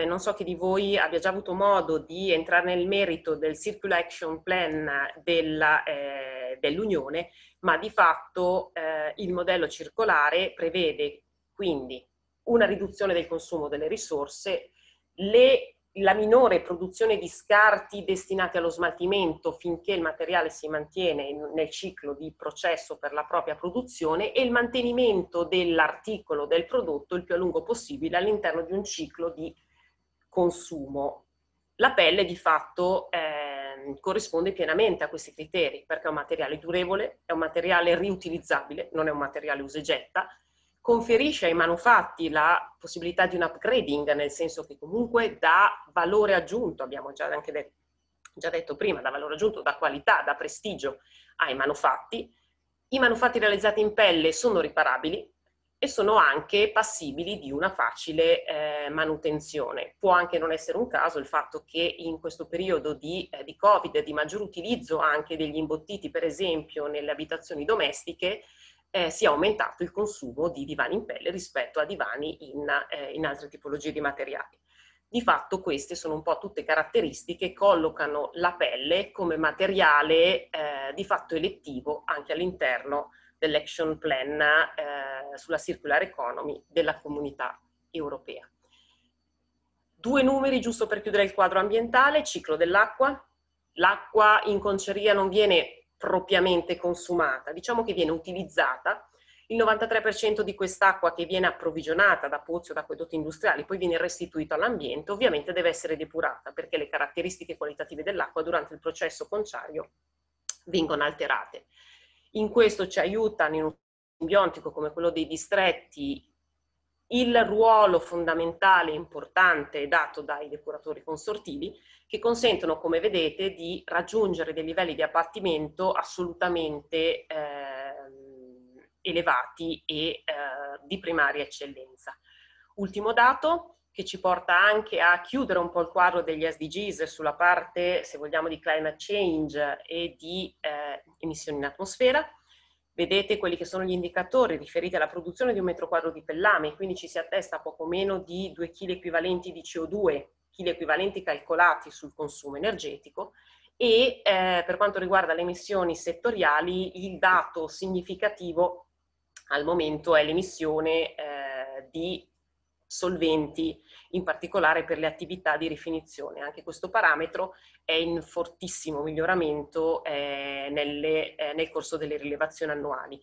eh, non so chi di voi abbia già avuto modo di entrare nel merito del Circular Action Plan della, eh, dell'Unione, ma di fatto eh, il modello circolare prevede quindi una riduzione del consumo delle risorse, le, la minore produzione di scarti destinati allo smaltimento finché il materiale si mantiene nel ciclo di processo per la propria produzione e il mantenimento dell'articolo, del prodotto il più a lungo possibile all'interno di un ciclo di consumo. La pelle di fatto eh, corrisponde pienamente a questi criteri perché è un materiale durevole, è un materiale riutilizzabile, non è un materiale usa conferisce ai manufatti la possibilità di un upgrading, nel senso che comunque dà valore aggiunto, abbiamo già, detto, già detto prima, dà valore aggiunto, dà qualità, dà prestigio ai manufatti. I manufatti realizzati in pelle sono riparabili, e sono anche passibili di una facile eh, manutenzione. Può anche non essere un caso il fatto che in questo periodo di, eh, di Covid, di maggior utilizzo anche degli imbottiti, per esempio nelle abitazioni domestiche, eh, si aumentato il consumo di divani in pelle rispetto a divani in, eh, in altre tipologie di materiali. Di fatto queste sono un po' tutte caratteristiche che collocano la pelle come materiale eh, di fatto elettivo anche all'interno dell'action plan eh, sulla circular economy della comunità europea. Due numeri giusto per chiudere il quadro ambientale, ciclo dell'acqua. L'acqua in conceria non viene propriamente consumata, diciamo che viene utilizzata. Il 93% di quest'acqua che viene approvvigionata da pozzi o da acquedotti industriali poi viene restituita all'ambiente, ovviamente deve essere depurata perché le caratteristiche qualitative dell'acqua durante il processo conciario vengono alterate. In questo ci aiutano in un simbiontico come quello dei distretti il ruolo fondamentale e importante dato dai depuratori consortili che consentono, come vedete, di raggiungere dei livelli di abbattimento assolutamente eh, elevati e eh, di primaria eccellenza. Ultimo dato, che ci porta anche a chiudere un po' il quadro degli SDGs sulla parte, se vogliamo, di climate change e di eh, emissioni in atmosfera. Vedete quelli che sono gli indicatori riferiti alla produzione di un metro quadro di pellame, quindi ci si attesta a poco meno di 2 kg equivalenti di CO2, kg equivalenti calcolati sul consumo energetico, e eh, per quanto riguarda le emissioni settoriali, il dato significativo al momento è l'emissione eh, di solventi in particolare per le attività di rifinizione. Anche questo parametro è in fortissimo miglioramento eh, nelle, eh, nel corso delle rilevazioni annuali.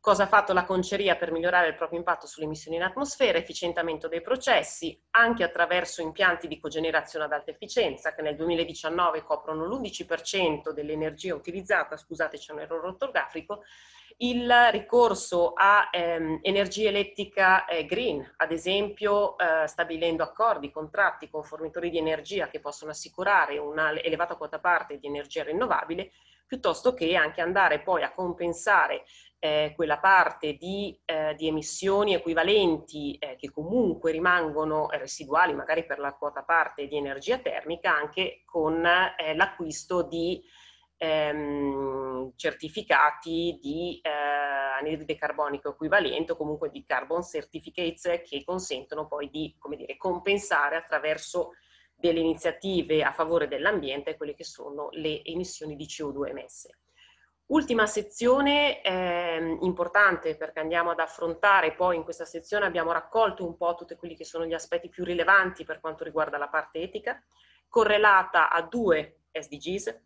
Cosa ha fatto la conceria per migliorare il proprio impatto sulle emissioni in atmosfera? Efficientamento dei processi, anche attraverso impianti di cogenerazione ad alta efficienza, che nel 2019 coprono l'11% dell'energia utilizzata, scusate c'è un errore ortografico, il ricorso a ehm, energia elettrica eh, green, ad esempio eh, stabilendo accordi, contratti con fornitori di energia che possono assicurare un'elevata quota parte di energia rinnovabile, piuttosto che anche andare poi a compensare eh, quella parte di, eh, di emissioni equivalenti eh, che comunque rimangono eh, residuali magari per la quota parte di energia termica anche con eh, l'acquisto di ehm, certificati di eh, anidride carbonico equivalente o comunque di carbon certificates che consentono poi di dire, compensare attraverso delle iniziative a favore dell'ambiente quelle che sono le emissioni di CO2 emesse. Ultima sezione eh, importante perché andiamo ad affrontare, poi in questa sezione abbiamo raccolto un po' tutti quelli che sono gli aspetti più rilevanti per quanto riguarda la parte etica, correlata a due SDGs,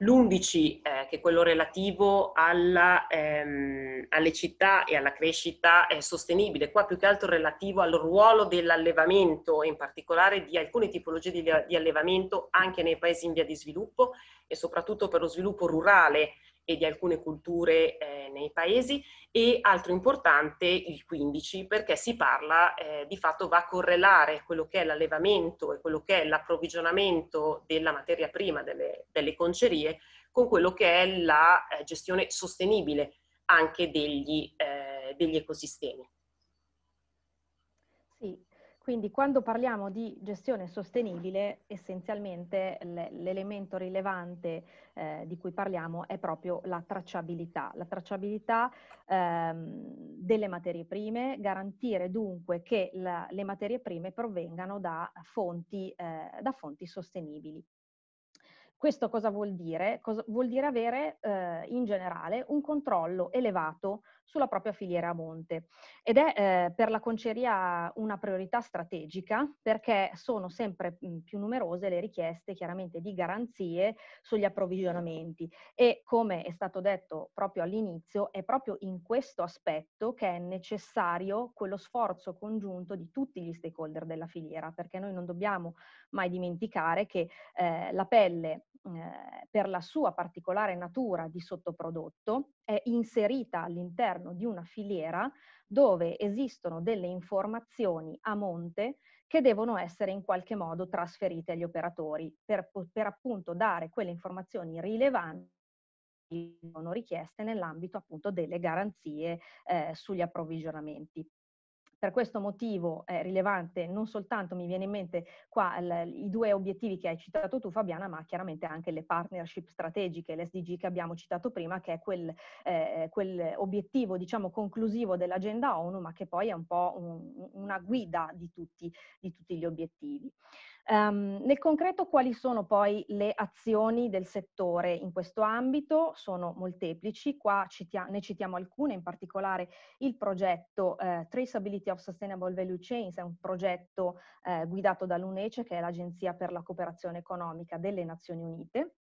l'11, eh, che è quello relativo alla, ehm, alle città e alla crescita eh, sostenibile, qua più che altro relativo al ruolo dell'allevamento, in particolare di alcune tipologie di, di allevamento anche nei paesi in via di sviluppo e soprattutto per lo sviluppo rurale e di alcune culture eh, nei paesi e altro importante il 15 perché si parla eh, di fatto va a correlare quello che è l'allevamento e quello che è l'approvvigionamento della materia prima delle, delle concerie con quello che è la eh, gestione sostenibile anche degli, eh, degli ecosistemi. Quindi quando parliamo di gestione sostenibile, essenzialmente l'elemento rilevante eh, di cui parliamo è proprio la tracciabilità, la tracciabilità ehm, delle materie prime, garantire dunque che la, le materie prime provengano da fonti, eh, da fonti sostenibili. Questo cosa vuol dire? Cosa, vuol dire avere eh, in generale un controllo elevato sulla propria filiera a monte. Ed è eh, per la conceria una priorità strategica perché sono sempre mh, mm, più numerose le richieste chiaramente di garanzie sugli approvvigionamenti e come è stato detto proprio all'inizio è proprio in questo aspetto che è necessario quello sforzo congiunto di tutti gli stakeholder della filiera perché noi non dobbiamo mai dimenticare che eh, la pelle eh, per la sua particolare natura di sottoprodotto è inserita all'interno di una filiera dove esistono delle informazioni a monte che devono essere in qualche modo trasferite agli operatori per, per appunto dare quelle informazioni rilevanti che sono richieste nell'ambito appunto delle garanzie eh, sugli approvvigionamenti. Per questo motivo è rilevante non soltanto mi viene in mente qua l- i due obiettivi che hai citato tu Fabiana, ma chiaramente anche le partnership strategiche, l'SDG che abbiamo citato prima, che è quel, eh, eh quell'obiettivo diciamo conclusivo dell'agenda ONU, ma che poi è un po' un, una guida di tutti, di tutti gli obiettivi. Um, nel concreto quali sono poi le azioni del settore in questo ambito? Sono molteplici, qua citia- ne citiamo alcune, in particolare il progetto eh, Traceability of Sustainable Value Chains, è un progetto eh, guidato dall'UNECE che è l'Agenzia per la cooperazione economica delle Nazioni Unite.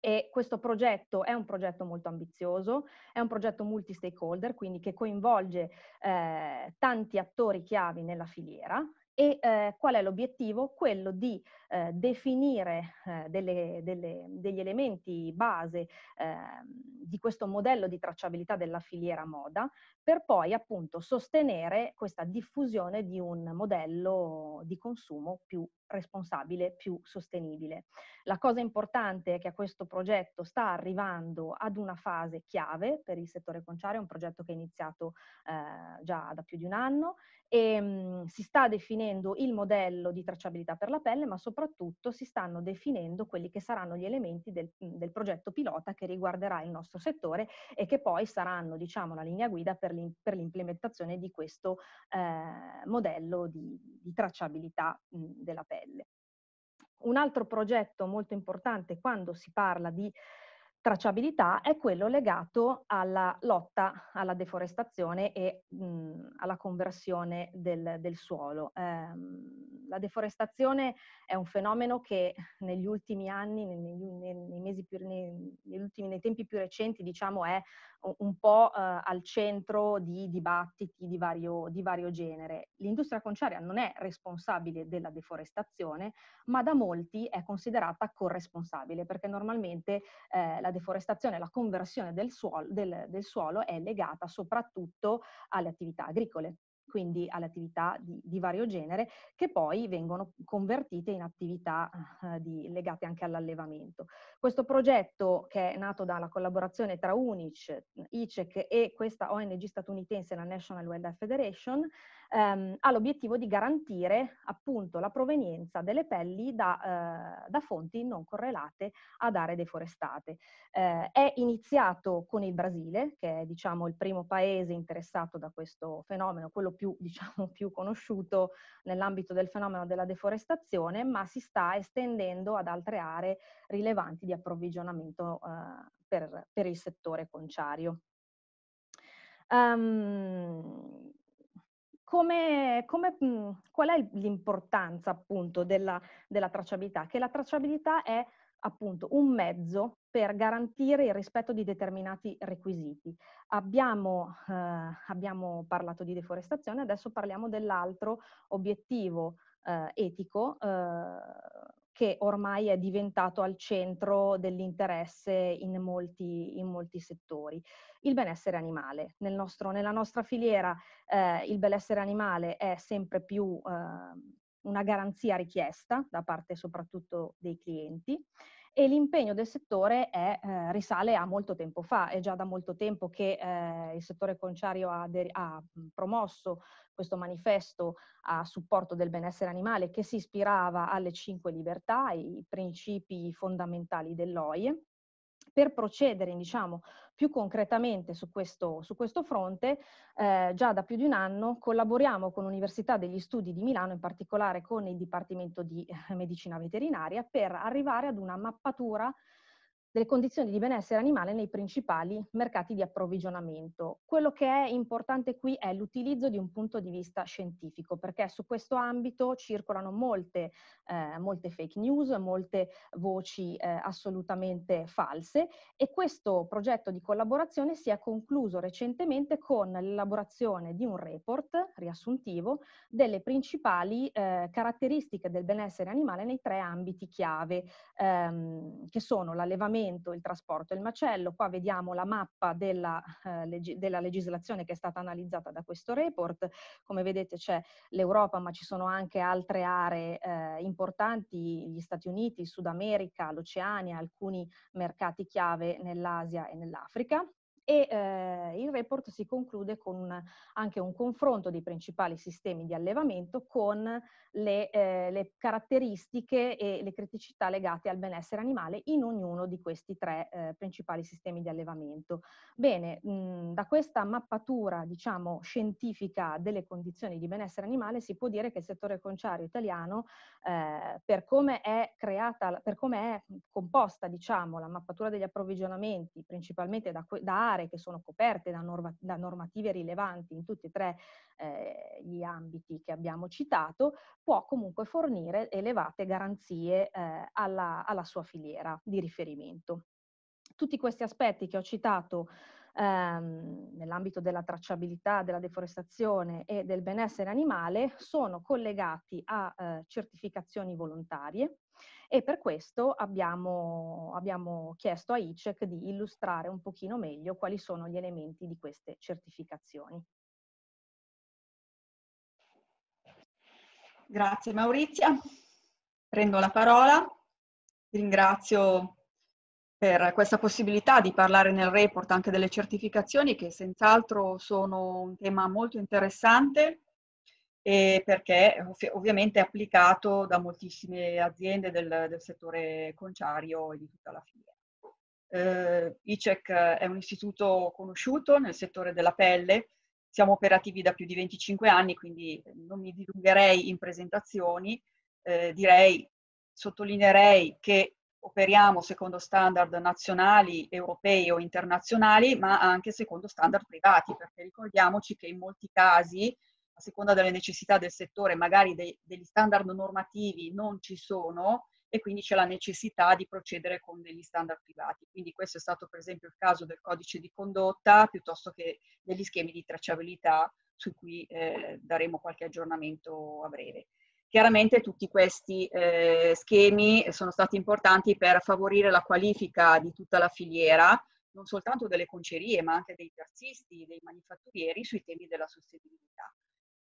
E questo progetto è un progetto molto ambizioso, è un progetto multi-stakeholder, quindi che coinvolge eh, tanti attori chiavi nella filiera e eh, qual è l'obiettivo? Quello di eh, definire eh, delle, delle, degli elementi base ehm, di questo modello di tracciabilità della filiera moda per poi appunto sostenere questa diffusione di un modello di consumo più responsabile, più sostenibile. La cosa importante è che a questo progetto sta arrivando ad una fase chiave per il settore conciario, è un progetto che è iniziato eh, già da più di un anno e ehm, mh, si sta definendo il modello di tracciabilità per la pelle, ma soprattutto si stanno definendo quelli che saranno gli elementi del, del progetto pilota che riguarderà il nostro settore e che poi saranno, diciamo, la linea guida per, l'im- per l'implementazione di questo eh, modello di, di tracciabilità mh, della pelle pelle. Un altro progetto molto importante quando si parla di tracciabilità è quello legato alla lotta alla deforestazione e mh, mhmm, alla conversione del, del suolo. Eh, la deforestazione è un fenomeno che negli ultimi anni, nei, nei, nei, più, nei tempi più recenti, diciamo, è un po' eh, al centro di dibattiti di vario, di vario, genere. L'industria conciaria non è responsabile della deforestazione, ma da molti è considerata corresponsabile, perché normalmente eh, la deforestazione, la conversione del suolo, del, del suolo è legata soprattutto alle attività agricole quindi alle attività di, di vario genere, che poi vengono convertite in attività eh, di, legate anche all'allevamento. Questo progetto, che è nato dalla collaborazione tra UNICEF, ICEC e questa ONG statunitense, la National Wildlife Federation, ehm, ha l'obiettivo di garantire appunto la provenienza delle pelli da, eh, da fonti non correlate ad aree deforestate. Eh, è iniziato con il Brasile, che è diciamo il primo paese interessato da questo fenomeno, quello più, diciamo, più conosciuto nell'ambito del fenomeno della deforestazione, ma si sta estendendo ad altre aree rilevanti di approvvigionamento eh, per, per, il settore conciario. Um, come, come, qual è l'importanza appunto della, della tracciabilità? Che la tracciabilità è appunto un mezzo per garantire il rispetto di determinati requisiti. Abbiamo, eh, abbiamo parlato di deforestazione, adesso parliamo dell'altro obiettivo eh, etico eh, che ormai è diventato al centro dell'interesse in molti, in molti settori. Il benessere animale. Nel nostro, nella nostra filiera eh, il benessere animale è sempre più eh, una garanzia richiesta da parte soprattutto dei clienti e l'impegno del settore è, eh, risale a molto tempo fa, è già da molto tempo che eh, il settore conciario ha, de- ha promosso questo manifesto a supporto del benessere animale che si ispirava alle cinque libertà, i principi fondamentali dell'OIE per procedere diciamo, più concretamente su questo, su questo fronte, eh, già da più di un anno collaboriamo con l'Università degli Studi di Milano, in particolare con il Dipartimento di eh, Medicina Veterinaria, per arrivare ad una mappatura delle condizioni di benessere animale nei principali mercati di approvvigionamento. Quello che è importante qui è l'utilizzo di un punto di vista scientifico, perché su questo ambito circolano molte, eh, molte fake news, molte voci eh, assolutamente false e questo progetto di collaborazione si è concluso recentemente con l'elaborazione di un report riassuntivo delle principali eh, caratteristiche del benessere animale nei tre ambiti chiave, ehm, che sono l'allevamento, allevamento, il trasporto e il macello. Qua vediamo la mappa della, eh, leg- della legislazione che è stata analizzata da questo report. Come vedete c'è l'Europa, ma ci sono anche altre aree eh, importanti, gli Stati Uniti, Sud America, l'Oceania, alcuni mercati chiave nell'Asia e nell'Africa e eh, il report si conclude con anche un confronto dei principali sistemi di allevamento con le, eh, le, caratteristiche e le criticità legate al benessere animale in ognuno di questi tre eh, principali sistemi di allevamento. Bene, mh, mm, da questa mappatura diciamo scientifica delle condizioni di benessere animale si può dire che il settore conciario italiano eh, per come è creata, per come è composta diciamo la mappatura degli approvvigionamenti principalmente da, da parlamentare che sono coperte da, norma, da normative rilevanti in tutti e tre eh, gli ambiti che abbiamo citato, può comunque fornire elevate garanzie eh, alla, alla sua filiera di riferimento. Tutti questi aspetti che ho citato ehm, nell'ambito della tracciabilità, della deforestazione e del benessere animale sono collegati a eh, certificazioni volontarie e per questo abbiamo, abbiamo chiesto a ICEC di illustrare un pochino meglio quali sono gli elementi di queste certificazioni. Grazie Maurizia. Prendo la parola. Ringrazio per questa possibilità di parlare nel report anche delle certificazioni che senz'altro sono un tema molto interessante perché ov- ovviamente è applicato da moltissime aziende del, del settore conciario e di tutta la filiera. Eh, ICEC è un istituto conosciuto nel settore della pelle, siamo operativi da più di 25 anni, quindi non mi dilungherei in presentazioni, eh, direi, sottolineerei che operiamo secondo standard nazionali, europei o internazionali, ma anche secondo standard privati, perché ricordiamoci che in molti casi, a seconda delle necessità del settore, magari dei, degli standard normativi non ci sono e quindi c'è la necessità di procedere con degli standard privati. Quindi questo è stato per esempio il caso del codice di condotta piuttosto che degli schemi di tracciabilità su cui eh, daremo qualche aggiornamento a breve. Chiaramente tutti questi eh, schemi sono stati importanti per favorire la qualifica di tutta la filiera, non soltanto delle concerie, ma anche dei terzisti, dei manifatturieri sui temi della sostenibilità.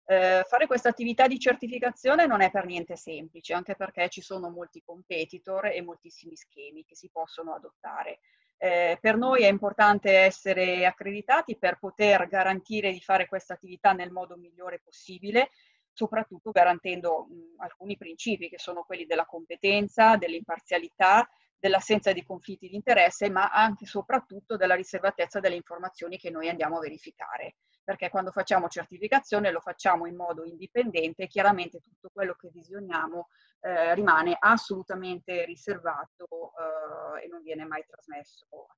Eh, fare questa attività di certificazione non è per niente semplice, anche perché ci sono molti competitor e moltissimi schemi che si possono adottare. Eh, per noi è importante essere accreditati per poter garantire di fare questa attività nel modo migliore possibile soprattutto garantendo mh, mhmm, alcuni principi che sono quelli della competenza, dell'imparzialità, dell'assenza di conflitti di interesse, ma anche e soprattutto della riservatezza delle informazioni che noi andiamo a verificare. Perché quando facciamo certificazione lo facciamo in modo indipendente, chiaramente tutto quello che visioniamo eh, rimane assolutamente riservato eh, e non viene mai trasmesso a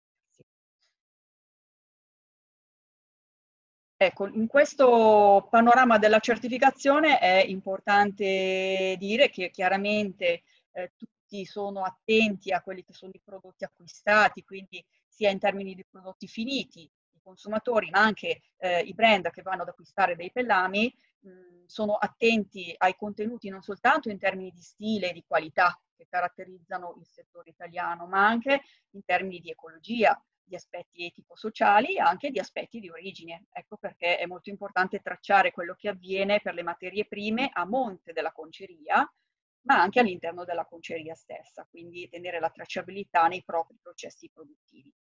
Ecco, in questo panorama della certificazione è importante dire che chiaramente eh, tutti sono attenti a quelli che sono i prodotti acquistati, quindi sia in termini di prodotti finiti, i consumatori, ma anche eh, i brand che vanno ad acquistare dei pellami, mh, mm, sono attenti ai contenuti non soltanto in termini di stile e di qualità che caratterizzano il settore italiano, ma anche in termini di ecologia, di aspetti etico-sociali e anche di aspetti di origine. Ecco perché è molto importante tracciare quello che avviene per le materie prime a monte della conceria, ma anche all'interno della conceria stessa, quindi tenere la tracciabilità nei propri processi produttivi.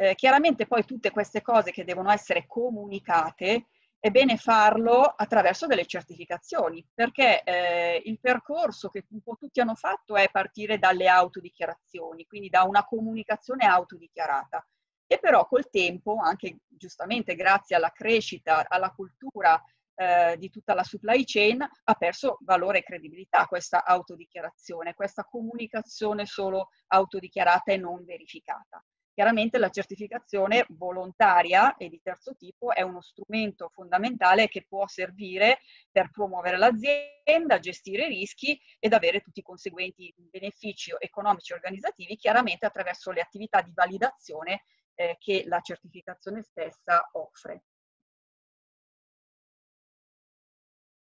Eh, chiaramente poi tutte queste cose che devono essere comunicate, è bene farlo attraverso delle certificazioni, perché eh, il percorso che un po' tutti hanno fatto è partire dalle autodichiarazioni, quindi da una comunicazione autodichiarata. E però col tempo, anche giustamente grazie alla crescita, alla cultura eh, di tutta la supply chain, ha perso valore e credibilità questa autodichiarazione, questa comunicazione solo autodichiarata e non verificata. Chiaramente la certificazione volontaria e di terzo tipo è uno strumento fondamentale che può servire per promuovere l'azienda, gestire i rischi ed avere tutti i conseguenti benefici economici e organizzativi, chiaramente attraverso le attività di validazione eh, che la certificazione stessa offre.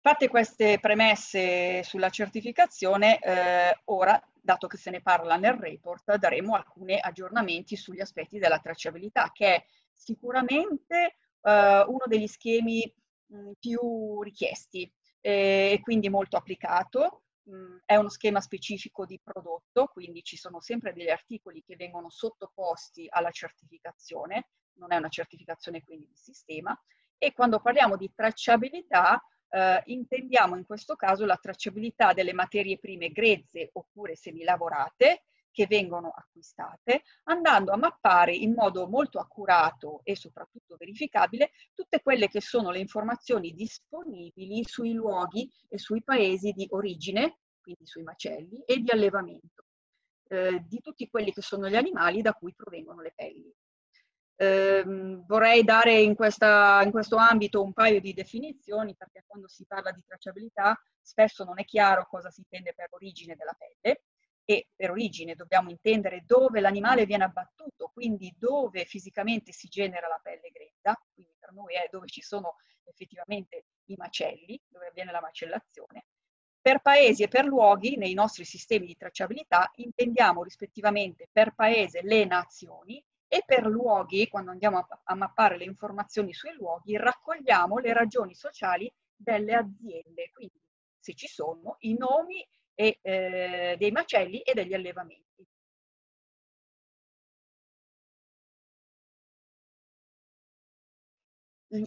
Fatte queste premesse sulla certificazione, eh, ora, dato che se ne parla nel report, daremo alcuni aggiornamenti sugli aspetti della tracciabilità, che è sicuramente eh, uno degli schemi mh, mm, più richiesti eh, e quindi molto applicato mh, mhmm, è uno schema specifico di prodotto, quindi ci sono sempre degli articoli che vengono sottoposti alla certificazione, non è una certificazione quindi di sistema, e quando parliamo di tracciabilità eh, intendiamo in questo caso la tracciabilità delle materie prime grezze oppure semilavorate che vengono acquistate, andando a mappare in modo molto accurato e soprattutto verificabile tutte quelle che sono le informazioni disponibili sui luoghi e sui paesi di origine, quindi sui macelli, e di allevamento eh, di tutti quelli che sono gli animali da cui provengono le pelli. Eh, vorrei dare in, questa, in, questo ambito un paio di definizioni perché quando si parla di tracciabilità spesso non è chiaro cosa si intende per origine della pelle e per origine dobbiamo intendere dove l'animale viene abbattuto, quindi dove fisicamente si genera la pelle grezza, quindi per noi è dove ci sono effettivamente i macelli, dove avviene la macellazione. Per paesi e per luoghi, nei nostri sistemi di tracciabilità, intendiamo rispettivamente per paese le nazioni e per luoghi, quando andiamo a mappare le informazioni sui luoghi, raccogliamo le ragioni sociali delle aziende, quindi se ci sono i nomi e, eh, dei macelli e degli allevamenti.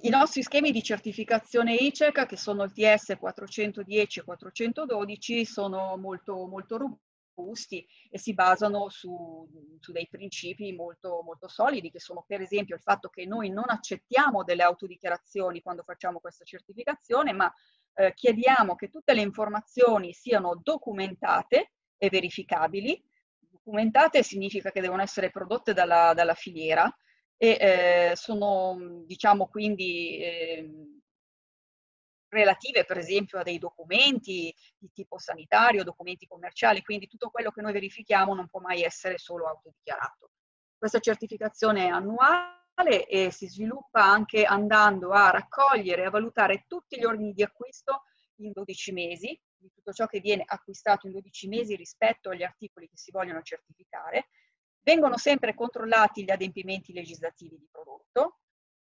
I nostri schemi di certificazione ICEC, che sono il TS 410 e 412, sono molto, molto robusti e si basano su, su dei principi molto, molto, solidi, che sono per esempio il fatto che noi non accettiamo delle autodichiarazioni quando facciamo questa certificazione, ma eh, chiediamo che tutte le informazioni siano documentate e verificabili. Documentate significa che devono essere prodotte dalla, dalla filiera e eh, sono, diciamo, quindi eh, relative per esempio a dei documenti di tipo sanitario, documenti commerciali, quindi tutto quello che noi verifichiamo non può mai essere solo autodichiarato. Questa certificazione è annuale e si sviluppa anche andando a raccogliere e a valutare tutti gli ordini di acquisto in 12 mesi, di tutto ciò che viene acquistato in 12 mesi rispetto agli articoli che si vogliono certificare. Vengono sempre controllati gli adempimenti legislativi di prodotto,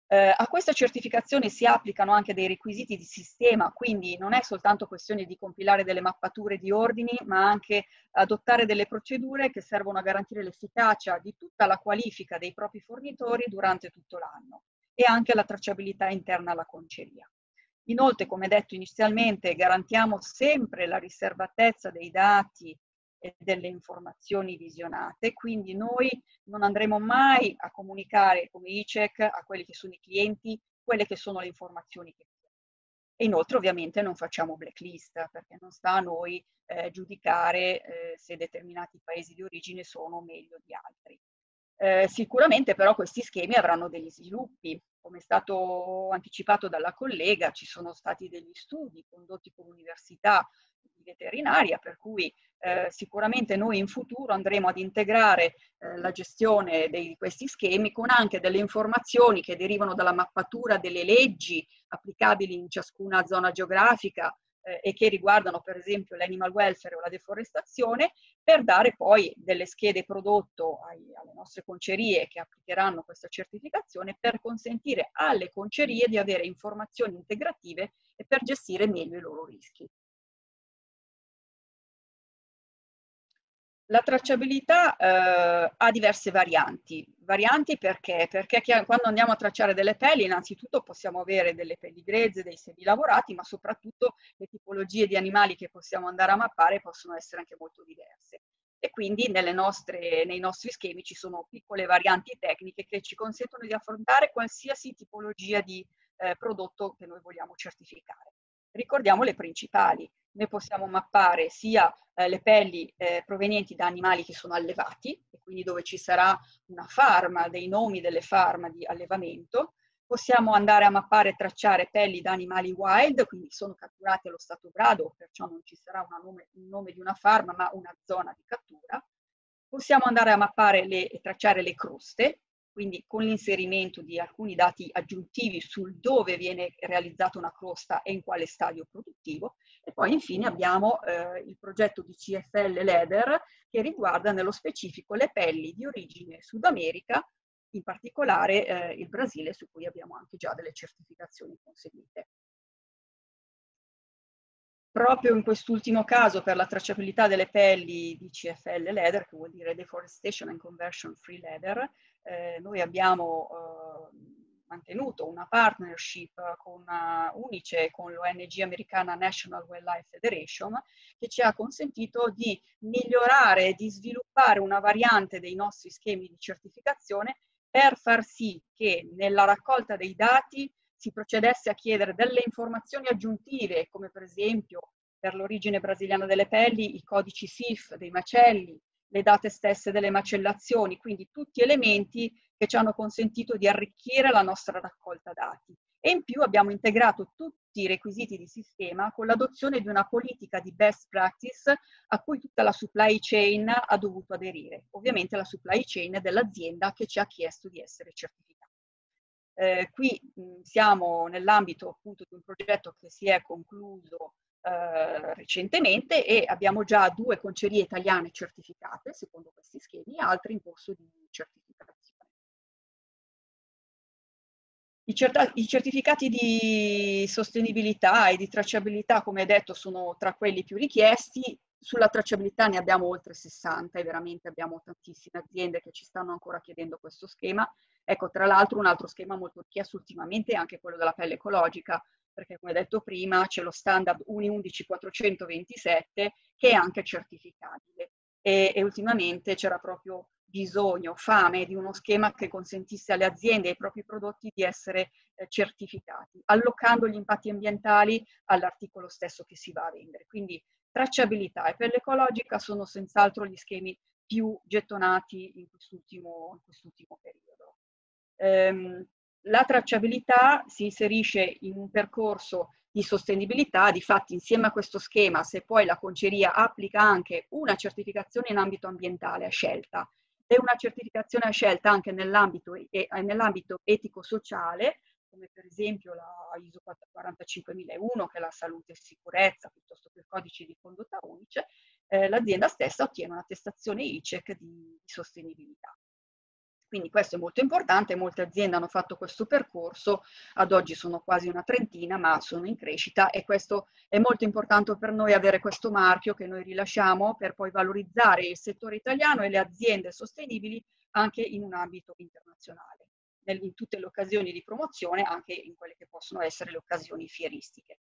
eh, a questa certificazione si applicano anche dei requisiti di sistema, quindi non è soltanto questione di compilare delle mappature di ordini, ma anche adottare delle procedure che servono a garantire l'efficacia di tutta la qualifica dei propri fornitori durante tutto l'anno e anche la tracciabilità interna alla conceria. Inoltre, come detto inizialmente, garantiamo sempre la riservatezza dei dati e delle informazioni visionate, quindi noi non andremo mai a comunicare come ICEC a quelli che sono i clienti quelle che sono le informazioni che E inoltre ovviamente non facciamo blacklist perché non sta a noi eh, giudicare eh, se determinati paesi di origine sono meglio di altri. Eh, sicuramente però questi schemi avranno degli sviluppi, come è stato anticipato dalla collega, ci sono stati degli studi condotti con università veterinaria, per cui eh, sicuramente noi in futuro andremo ad integrare eh, la gestione di questi schemi con anche delle informazioni che derivano dalla mappatura delle leggi applicabili in ciascuna zona geografica eh, e che riguardano per esempio l'animal welfare o la deforestazione, per dare poi delle schede prodotto ai, alle nostre concerie che applicheranno questa certificazione per consentire alle concerie di avere informazioni integrative e per gestire meglio i loro rischi. La tracciabilità eh, ha diverse varianti. Varianti perché? Perché quando andiamo a tracciare delle pelli, innanzitutto possiamo avere delle pelli grezze, dei semilavorati, ma soprattutto le tipologie di animali che possiamo andare a mappare possono essere anche molto diverse. E quindi nostre, nei nostri schemi ci sono piccole varianti tecniche che ci consentono di affrontare qualsiasi tipologia di eh, prodotto che noi vogliamo certificare ricordiamo le principali. Noi possiamo mappare sia eh, le pelli eh, provenienti da animali che sono allevati, e quindi dove ci sarà una farma, dei nomi delle farma di allevamento, possiamo andare a mappare e tracciare pelli da animali wild, quindi sono catturati allo stato brado, perciò non ci sarà nome, un nome di una farma, ma una zona di cattura. Possiamo andare a mappare e tracciare le croste, quindi con l'inserimento di alcuni dati aggiuntivi sul dove viene realizzata una crosta e in quale stadio produttivo. E poi infine abbiamo eh, il progetto di CFL Leather che riguarda nello specifico le pelli di origine Sud America, in particolare eh, il Brasile su cui abbiamo anche già delle certificazioni conseguite. Proprio in quest'ultimo caso per la tracciabilità delle pelli di CFL Leather, che vuol dire Deforestation and Conversion Free Leather, eh, noi abbiamo eh, mantenuto una partnership con una eh, Unice con l'ONG americana National Wildlife Federation che ci ha consentito di migliorare e di sviluppare una variante dei nostri schemi di certificazione per far sì che nella raccolta dei dati si procedesse a chiedere delle informazioni aggiuntive, come per esempio per l'origine brasiliana delle pelli, i codici SIF dei macelli, le date stesse delle macellazioni, quindi tutti elementi che ci hanno consentito di arricchire la nostra raccolta dati. E in più abbiamo integrato tutti i requisiti di sistema con l'adozione di una politica di best practice a cui tutta la supply chain ha dovuto aderire, ovviamente la supply chain dell'azienda che ci ha chiesto di essere certificata. Eh, qui mh, siamo nell'ambito appunto di un progetto che si è concluso eh, recentemente e abbiamo già due concerie italiane certificate secondo questi schemi, e altre in corso di certificazione. I, cert I, certificati di sostenibilità e di tracciabilità, come detto, sono tra quelli più richiesti. Sulla tracciabilità ne abbiamo oltre 60 e veramente abbiamo tantissime aziende che ci stanno ancora chiedendo questo schema. Ecco, tra l'altro un altro schema molto richiesto ultimamente è anche quello della pelle ecologica, perché come detto prima c'è lo standard 111427 che è anche certificabile e, e ultimamente c'era proprio bisogno, fame di uno schema che consentisse alle aziende e ai propri prodotti di essere eh, certificati, allocando gli impatti ambientali all'articolo stesso che si va a vendere. Quindi tracciabilità e per l'ecologica sono senz'altro gli schemi più gettonati in quest'ultimo, in quest'ultimo periodo. Ehm, la tracciabilità si inserisce in un percorso di sostenibilità, difatti insieme a questo schema, se poi la conceria applica anche una certificazione in ambito ambientale a scelta e una certificazione a scelta anche nell'ambito, nell'ambito etico-sociale, come per esempio la ISO 45001 che è la salute e sicurezza, piuttosto che il codice di condotta unice, eh, l'azienda stessa ottiene un'attestazione ICEC di, di sostenibilità. Quindi questo è molto importante, molte aziende hanno fatto questo percorso, ad oggi sono quasi una trentina, ma sono in crescita e questo è molto importante per noi avere questo marchio che noi rilasciamo per poi valorizzare il settore italiano e le aziende sostenibili anche in un ambito internazionale, in tutte le occasioni di promozione, anche in quelle che possono essere le occasioni fieristiche.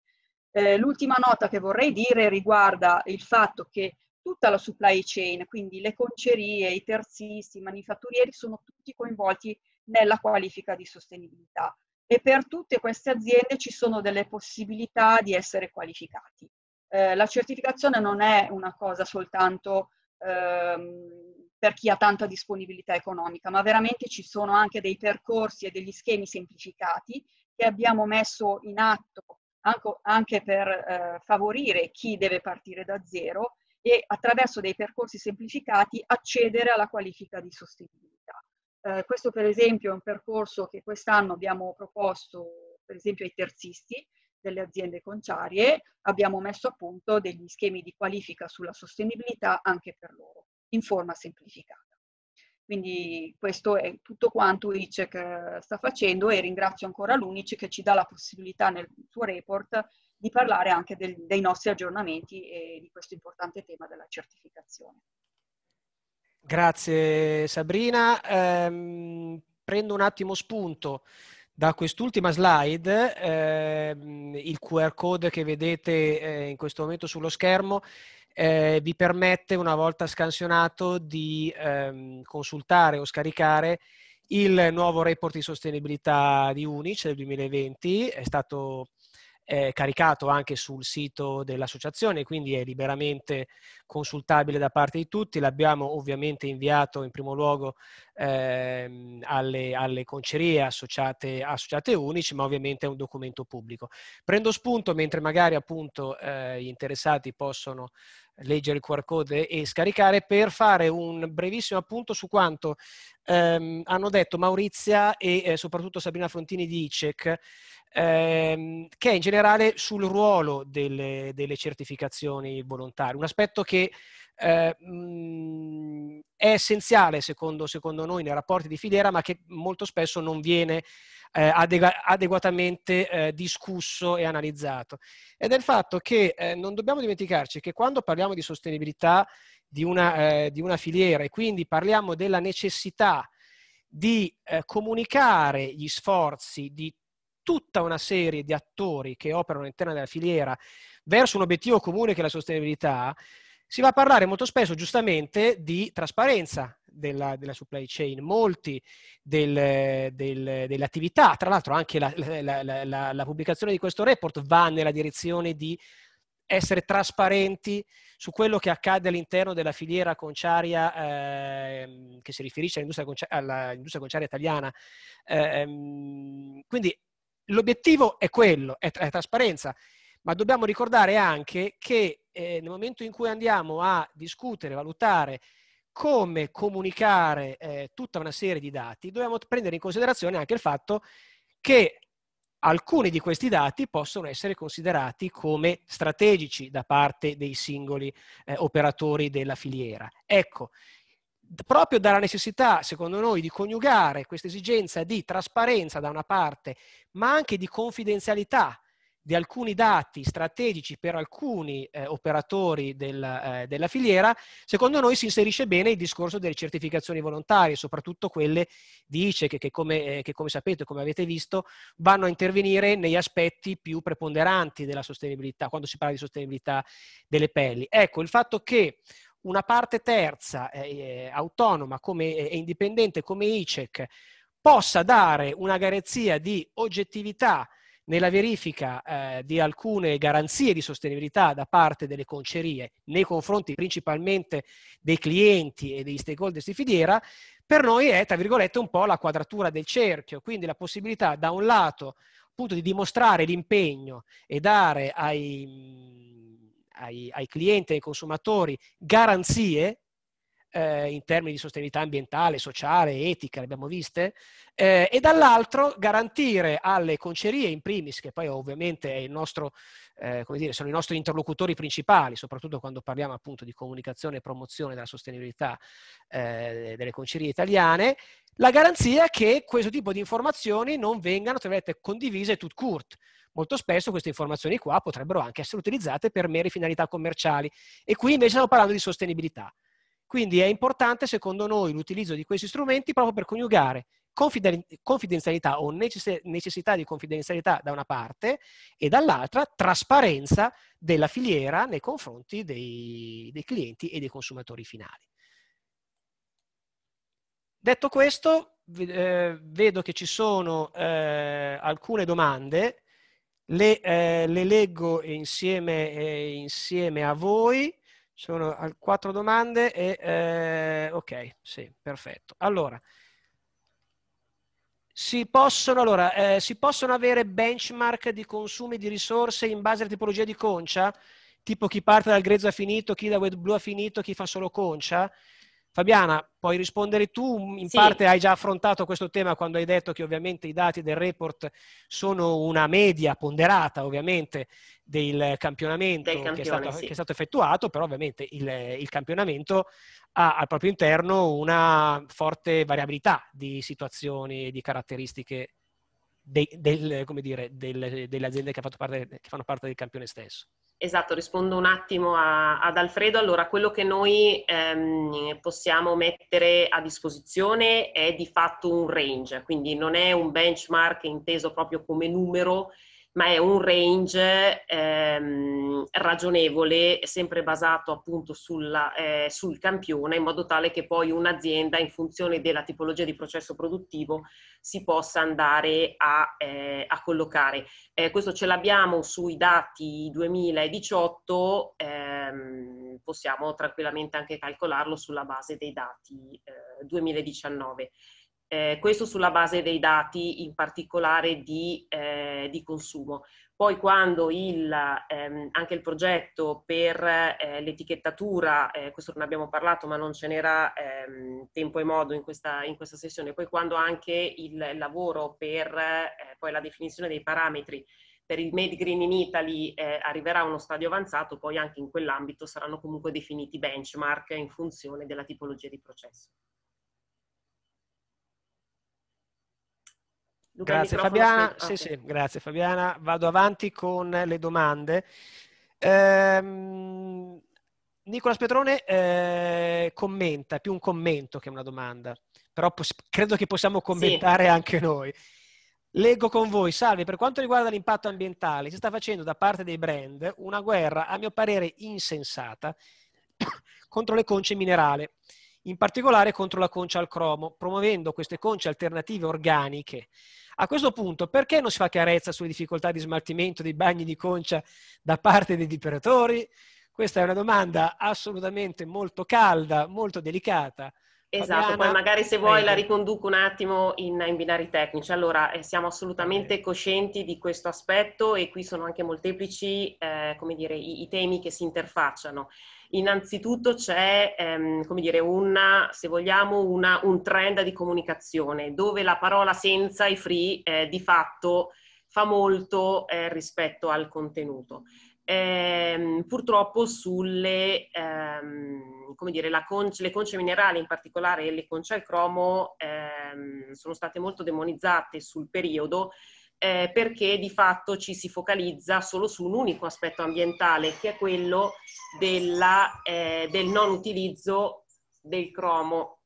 Eh, l'ultima nota che vorrei dire riguarda il fatto che tutta la supply chain, quindi le concerie, i terzisti, i manifatturieri sono tutti coinvolti nella qualifica di sostenibilità e per tutte queste aziende ci sono delle possibilità di essere qualificati. Eh, la certificazione non è una cosa soltanto ehm, per chi ha tanta disponibilità economica, ma veramente ci sono anche dei percorsi e degli schemi semplificati che abbiamo messo in atto anche, per eh, favorire chi deve partire da zero e attraverso dei percorsi semplificati accedere alla qualifica di sostenibilità. Eh, questo per esempio è un percorso che quest'anno abbiamo proposto per esempio ai terzisti delle aziende conciarie, abbiamo messo a punto degli schemi di qualifica sulla sostenibilità anche per loro, in forma semplificata. Quindi questo è tutto quanto ICEC eh, sta facendo e ringrazio ancora l'UNICE che ci dà la possibilità nel suo report di parlare anche del, dei nostri aggiornamenti e di questo importante tema della certificazione. Grazie Sabrina. Eh, prendo un attimo spunto da quest'ultima slide, eh, il QR code che vedete eh, in questo momento sullo schermo eh, vi permette una volta scansionato di ehm, consultare o scaricare il nuovo report di sostenibilità di Unice del 2020, è stato è caricato anche sul sito dell'associazione, quindi è liberamente consultabile da parte di tutti. L'abbiamo ovviamente inviato in primo luogo ehm, alle, alle, concerie associate, associate unici, ma ovviamente è un documento pubblico. Prendo spunto mentre magari appunto eh, gli interessati possono leggere il QR code e scaricare per fare un brevissimo appunto su quanto ehm, hanno detto Maurizia e eh, soprattutto Sabrina Frontini di ICEC ehm, che è in generale sul ruolo delle, delle certificazioni volontarie, un aspetto che eh, mh, è essenziale secondo, secondo, noi nei rapporti di filiera, ma che molto spesso non viene eh, adegu- adeguatamente eh, discusso e analizzato. Ed è il fatto che eh, non dobbiamo dimenticarci che quando parliamo di sostenibilità di una, eh, di una filiera e quindi parliamo della necessità di eh, comunicare gli sforzi di tutta una serie di attori che operano all'interno della filiera verso un obiettivo comune che è la sostenibilità, si va a parlare molto spesso giustamente di trasparenza della, della supply chain. Molti del, del, delle attività, tra l'altro anche la, la, la, la pubblicazione di questo report va nella direzione di essere trasparenti su quello che accade all'interno della filiera conciaria eh, che si riferisce all'industria, concia- all'industria conciaria italiana. Eh, quindi l'obiettivo è quello, è, è trasparenza, ma dobbiamo ricordare anche che eh, nel momento in cui andiamo a discutere, valutare come comunicare eh, tutta una serie di dati, dobbiamo prendere in considerazione anche il fatto che alcuni di questi dati possono essere considerati come strategici da parte dei singoli eh, operatori della filiera. Ecco, proprio dalla necessità, secondo noi, di coniugare questa esigenza di trasparenza da una parte, ma anche di confidenzialità di alcuni dati strategici per alcuni eh, operatori del, eh, della filiera, secondo noi si inserisce bene il discorso delle certificazioni volontarie, soprattutto quelle di ICE che, che, come, eh, che come sapete, come avete visto, vanno a intervenire negli aspetti più preponderanti della sostenibilità, quando si parla di sostenibilità delle pelli. Ecco, il fatto che una parte terza eh, eh autonoma come, eh, e indipendente come ICEC possa dare una garanzia di oggettività nella verifica eh, di alcune garanzie di sostenibilità da parte delle concerie nei confronti principalmente dei clienti e degli stakeholders di Fidiera, per noi è, tra virgolette, un po' la quadratura del cerchio, quindi la possibilità da un lato appunto di dimostrare l'impegno e dare ai ai, ai clienti, ai consumatori, garanzie eh, in termini di sostenibilità ambientale, sociale, etica, le abbiamo viste, eh, e dall'altro garantire alle concerie in primis, che poi ovviamente è il nostro eh, come dire, sono i nostri interlocutori principali, soprattutto quando parliamo appunto di comunicazione e promozione della sostenibilità eh, delle concerie italiane, la garanzia che questo tipo di informazioni non vengano, tra condivise tut court. Molto spesso queste informazioni qua potrebbero anche essere utilizzate per mere finalità commerciali e qui invece stiamo parlando di sostenibilità. Quindi è importante, secondo noi, l'utilizzo di questi strumenti proprio per coniugare confiden- confidenzialità o necess- necessità di confidenzialità da una parte e dall'altra trasparenza della filiera nei confronti dei, dei clienti e dei consumatori finali. Detto questo, eh, vedo che ci sono eh, alcune domande, le, eh, le leggo insieme, eh, insieme, a voi, sono quattro domande e eh, ok, sì, perfetto. Allora, si possono, allora, eh, si possono avere benchmark di consumi di risorse in base alla tipologia di concia? Tipo chi parte dal grezzo ha finito, chi da wet blu ha finito, chi fa solo concia? Fabiana, puoi rispondere tu, in sì. parte hai già affrontato questo tema quando hai detto che ovviamente i dati del report sono una media ponderata ovviamente del campionamento del campione, che, è stato, sì. che, è stato, effettuato, però ovviamente il, il campionamento ha al proprio interno una forte variabilità di situazioni e di caratteristiche dei, del, dire, del, delle aziende che, parte, che, fanno parte del campione stesso. Esatto, rispondo un attimo a, ad Alfredo. Allora, quello che noi ehm, possiamo mettere a disposizione è di fatto un range, quindi non è un benchmark inteso proprio come numero, ma è un range ehm, ragionevole, sempre basato appunto sulla, eh, sul campione, in modo tale che poi un'azienda, in funzione della tipologia di processo produttivo, si possa andare a, eh, a collocare. Eh, questo ce l'abbiamo sui dati 2018, ehm, possiamo tranquillamente anche calcolarlo sulla base dei dati 2019. Eh, eh, questo sulla base dei dati in particolare di, eh, di consumo. Poi quando il, ehm, anche il progetto per eh, l'etichettatura, eh, questo non abbiamo parlato ma non ce n'era ehm, tempo e modo in questa, in questa, sessione, poi quando anche il lavoro per eh, la definizione dei parametri per il Made Green in Italy eh, arriverà a uno stadio avanzato, poi anche in quell'ambito saranno comunque definiti benchmark in funzione della tipologia di processo. Luca, grazie Fabiana. Sì, ah, sì, grazie Fabiana. Vado avanti con le domande. Ehm, Nicola Spetrone eh, commenta, più un commento che una domanda, però pos- credo che possiamo commentare sì. anche noi. Leggo con voi, salve, per quanto riguarda l'impatto ambientale, si sta facendo da parte dei brand una guerra, a mio parere, insensata contro le conce minerali in particolare contro la concia al cromo, promuovendo queste conce alternative organiche. A questo punto, perché non si fa chiarezza sulle difficoltà di smaltimento dei bagni di concia da parte dei diperatori? Questa è una domanda assolutamente molto calda, molto delicata. Esatto, Fabiana, poi magari se vuoi la riconduco un attimo in, in binari tecnici. Allora, eh, siamo assolutamente coscienti di questo aspetto e qui sono anche molteplici, eh, come dire, i, i temi che si interfacciano. Innanzitutto c'è, ehm, come dire, una, se vogliamo, una, un trend di comunicazione dove la parola senza e free eh, di fatto fa molto eh, rispetto al contenuto. Ehm, purtroppo sulle, ehm, come dire, conce, le conce minerali, in particolare le conce al cromo, ehm, sono state molto demonizzate sul periodo eh, perché di fatto ci si focalizza solo su un unico aspetto ambientale, che è quello della, eh, del non utilizzo del cromo.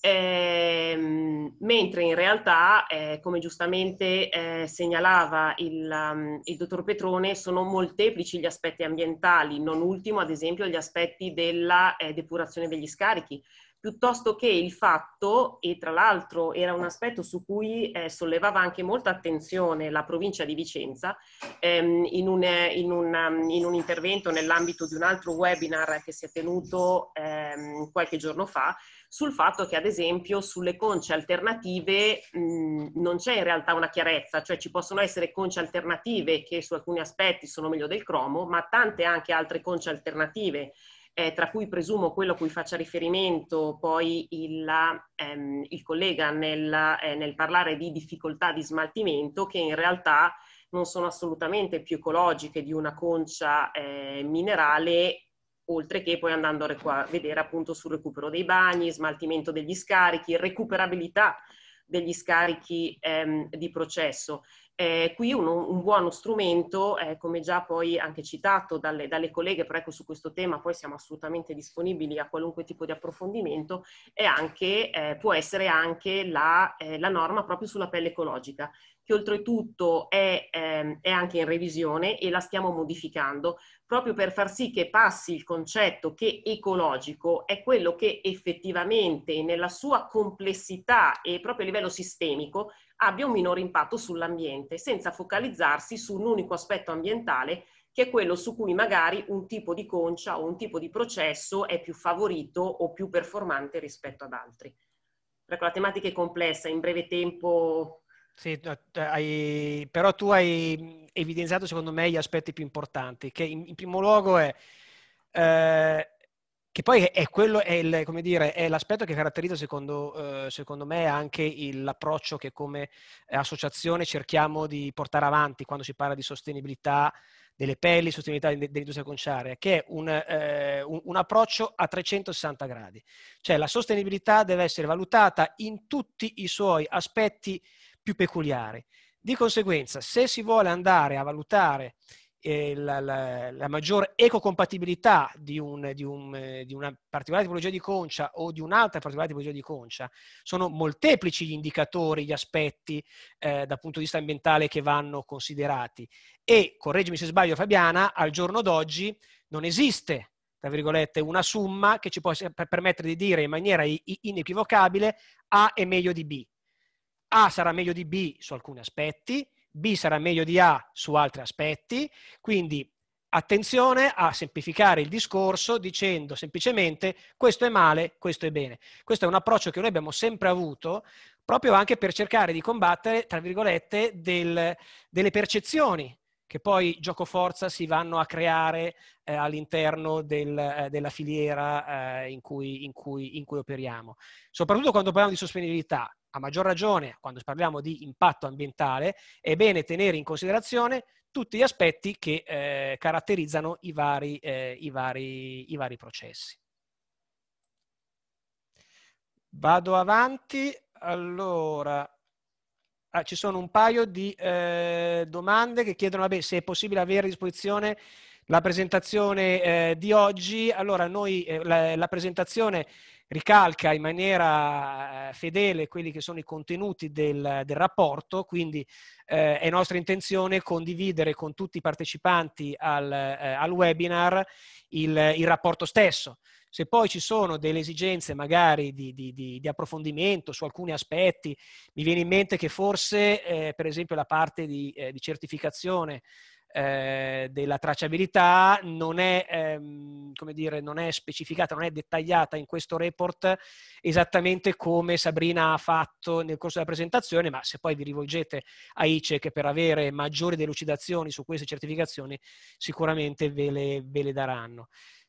Ehm, mentre in realtà, eh, come giustamente eh, segnalava il, um, il dottor Petrone, sono molteplici gli aspetti ambientali, non ultimo ad esempio gli aspetti della eh, depurazione degli scarichi, piuttosto che il fatto, e tra l'altro era un aspetto su cui eh, sollevava anche molta attenzione la provincia di Vicenza, ehm, in, un, in, un, in, un, intervento nell'ambito di un altro webinar che si è tenuto ehm, qualche giorno fa, sul fatto che ad esempio sulle conce alternative mh, non c'è in realtà una chiarezza, cioè ci possono essere conce alternative che su alcuni aspetti sono meglio del cromo, ma tante anche altre conce alternative eh, tra cui presumo quello a cui faccia riferimento poi il, ehm, il collega nel, eh, nel parlare di difficoltà di smaltimento, che in realtà non sono assolutamente più ecologiche di una concia eh, minerale oltre che poi andando a vedere appunto sul recupero dei bagni, smaltimento degli scarichi, recuperabilità degli scarichi ehm, di processo. Eh, qui un, un, buono strumento, eh, come già poi anche citato dalle, dalle, colleghe, però ecco su questo tema poi siamo assolutamente disponibili a qualunque tipo di approfondimento, anche, eh, può essere anche la, eh, la, norma proprio sulla pelle ecologica, che oltretutto è, ehm, è, anche in revisione e la stiamo modificando proprio per far sì che passi il concetto che ecologico è quello che effettivamente nella sua complessità e proprio a livello sistemico abbia un minore impatto sull'ambiente senza focalizzarsi su un unico aspetto ambientale che è quello su cui magari un tipo di concia o un tipo di processo è più favorito o più performante rispetto ad altri. Perché la tematica è complessa, in breve tempo sì, hai, però tu hai evidenziato secondo me gli aspetti più importanti, che in, in primo luogo è... Eh, che poi è, quello, è, il, dire, è l'aspetto che caratterizza secondo, eh, secondo me anche il, l'approccio che come associazione cerchiamo di portare avanti quando si parla di sostenibilità delle pelli, sostenibilità dell'industria conciaria, che è un, eh, un, un, approccio a 360 gradi. Cioè la sostenibilità deve essere valutata in tutti i suoi aspetti più peculiari. Di conseguenza, se si vuole andare a valutare eh, la, la, la maggiore ecocompatibilità di, un, di, un, eh, di, una particolare tipologia di concia o di un'altra particolare tipologia di concia, sono molteplici gli indicatori, gli aspetti eh, dal punto di vista ambientale che vanno considerati. E, correggimi se sbaglio Fabiana, al giorno d'oggi non esiste tra virgolette, una somma che ci possa permettere di dire in maniera inequivocabile A è meglio di B a sarà meglio di B su alcuni aspetti, B sarà meglio di A su altri aspetti, quindi attenzione a semplificare il discorso dicendo semplicemente questo è male, questo è bene. Questo è un approccio che noi abbiamo sempre avuto proprio anche per cercare di combattere, tra virgolette, del, delle percezioni che poi gioco forza si vanno a creare eh, all'interno del, eh, della filiera eh, in, cui, in, cui, in cui operiamo. Soprattutto quando parliamo di sostenibilità, a maggior ragione quando parliamo di impatto ambientale, è bene tenere in considerazione tutti gli aspetti che eh, caratterizzano i vari, eh, i, vari, i vari, processi. Vado avanti, allora ah, ci sono un paio di eh, domande che chiedono vabbè, se è possibile avere a disposizione la presentazione eh, di oggi. Allora, noi, eh, la, la, presentazione ricalca in maniera eh, fedele quelli che sono i contenuti del, del rapporto, quindi eh, è nostra intenzione condividere con tutti i partecipanti al, eh, al webinar il, il rapporto stesso. Se poi ci sono delle esigenze magari di, di, di, di, approfondimento su alcuni aspetti, mi viene in mente che forse eh, per esempio la parte di, eh, certificazione eh, della tracciabilità non è, ehm, dire, non è, specificata, non è dettagliata in questo report esattamente come Sabrina ha fatto nel corso della presentazione, ma se poi vi rivolgete a ICEC per avere maggiori delucidazioni su queste certificazioni sicuramente ve le, ve le daranno.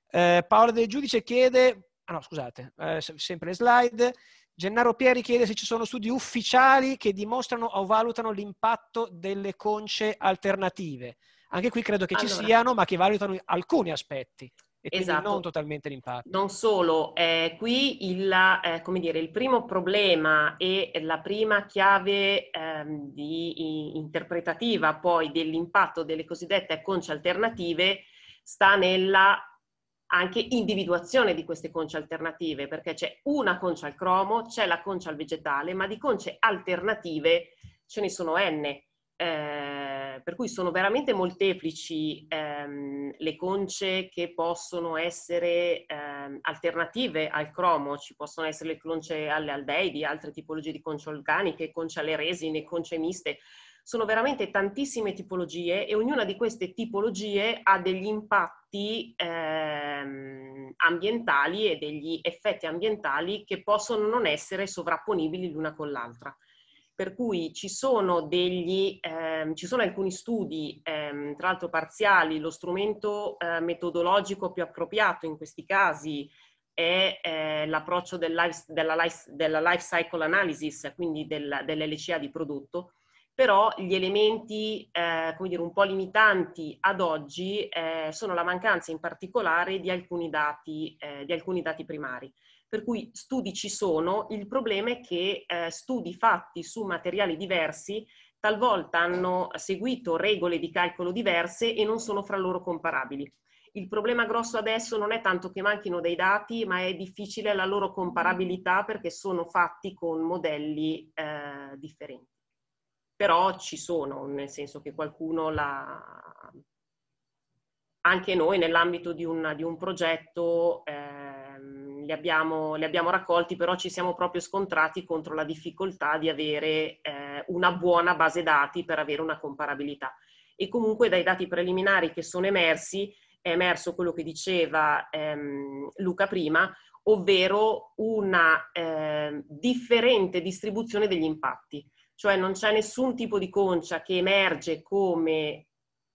Eh, Paola del Giudice chiede, ah no scusate, eh, sempre le slide, Gennaro Pieri chiede se ci sono studi ufficiali che dimostrano o valutano l'impatto delle conce alternative. Anche qui credo che allora, ci siano, ma che valutano alcuni aspetti. E esatto. non totalmente l'impatto. Non solo, eh, qui il, eh, dire, il, primo problema e la prima chiave ehm, di, in, interpretativa poi dell'impatto delle cosiddette conce alternative sta nella anche individuazione di queste conce alternative, perché c'è una concia al cromo, c'è la concia al vegetale, ma di conce alternative ce ne sono N. Ehm, per cui sono veramente molteplici ehm, le conce che possono essere ehm, alternative al cromo, ci possono essere le conce alle aldeidi, altre tipologie di conce organiche, conce alle resine, conce miste. Sono veramente tantissime tipologie e ognuna di queste tipologie ha degli impatti ehm, ambientali e degli effetti ambientali che possono non essere sovrapponibili l'una con l'altra per cui ci sono, degli, ehm, ci sono alcuni studi, ehm, tra l'altro parziali, lo strumento eh, metodologico più appropriato in questi casi è eh, l'approccio del life, della, life, della, life, cycle analysis, quindi del, dell'LCA di prodotto, però gli elementi, eh, come dire, un po' limitanti ad oggi eh, sono la mancanza in particolare di alcuni dati, eh, di alcuni dati primari per cui studi ci sono, il problema è che eh, studi fatti su materiali diversi talvolta hanno seguito regole di calcolo diverse e non sono fra loro comparabili. Il problema grosso adesso non è tanto che manchino dei dati, ma è difficile la loro comparabilità perché sono fatti con modelli eh, differenti. Però ci sono, nel senso che qualcuno la... Anche noi nell'ambito di, di, un progetto eh, li abbiamo, li abbiamo, raccolti, però ci siamo proprio scontrati contro la difficoltà di avere eh, una buona base dati per avere una comparabilità. E comunque dai dati preliminari che sono emersi è emerso quello che diceva ehm, Luca prima, ovvero una eh, differente distribuzione degli impatti. Cioè non c'è nessun tipo di concia che emerge come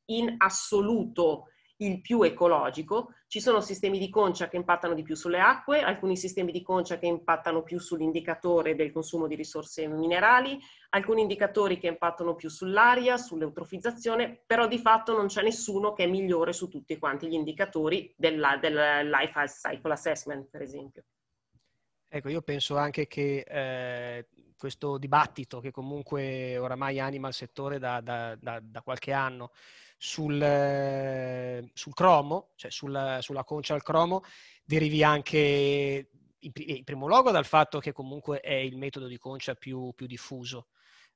in assoluto il più ecologico. Ci sono sistemi di concia che impattano di più sulle acque, alcuni sistemi di concia che impattano più sull'indicatore del consumo di risorse minerali, alcuni indicatori che impattano più sull'aria, sull'eutrofizzazione, però di fatto non c'è nessuno che è migliore su tutti quanti gli indicatori della, del Life Cycle Assessment, per esempio. Ecco, io penso anche che eh, questo dibattito che comunque oramai anima il settore da, da, da, da qualche anno, sul, eh, sul cromo, cioè sulla, sulla concia al cromo, derivi anche in, primo luogo dal fatto che comunque è il metodo di concia più, più diffuso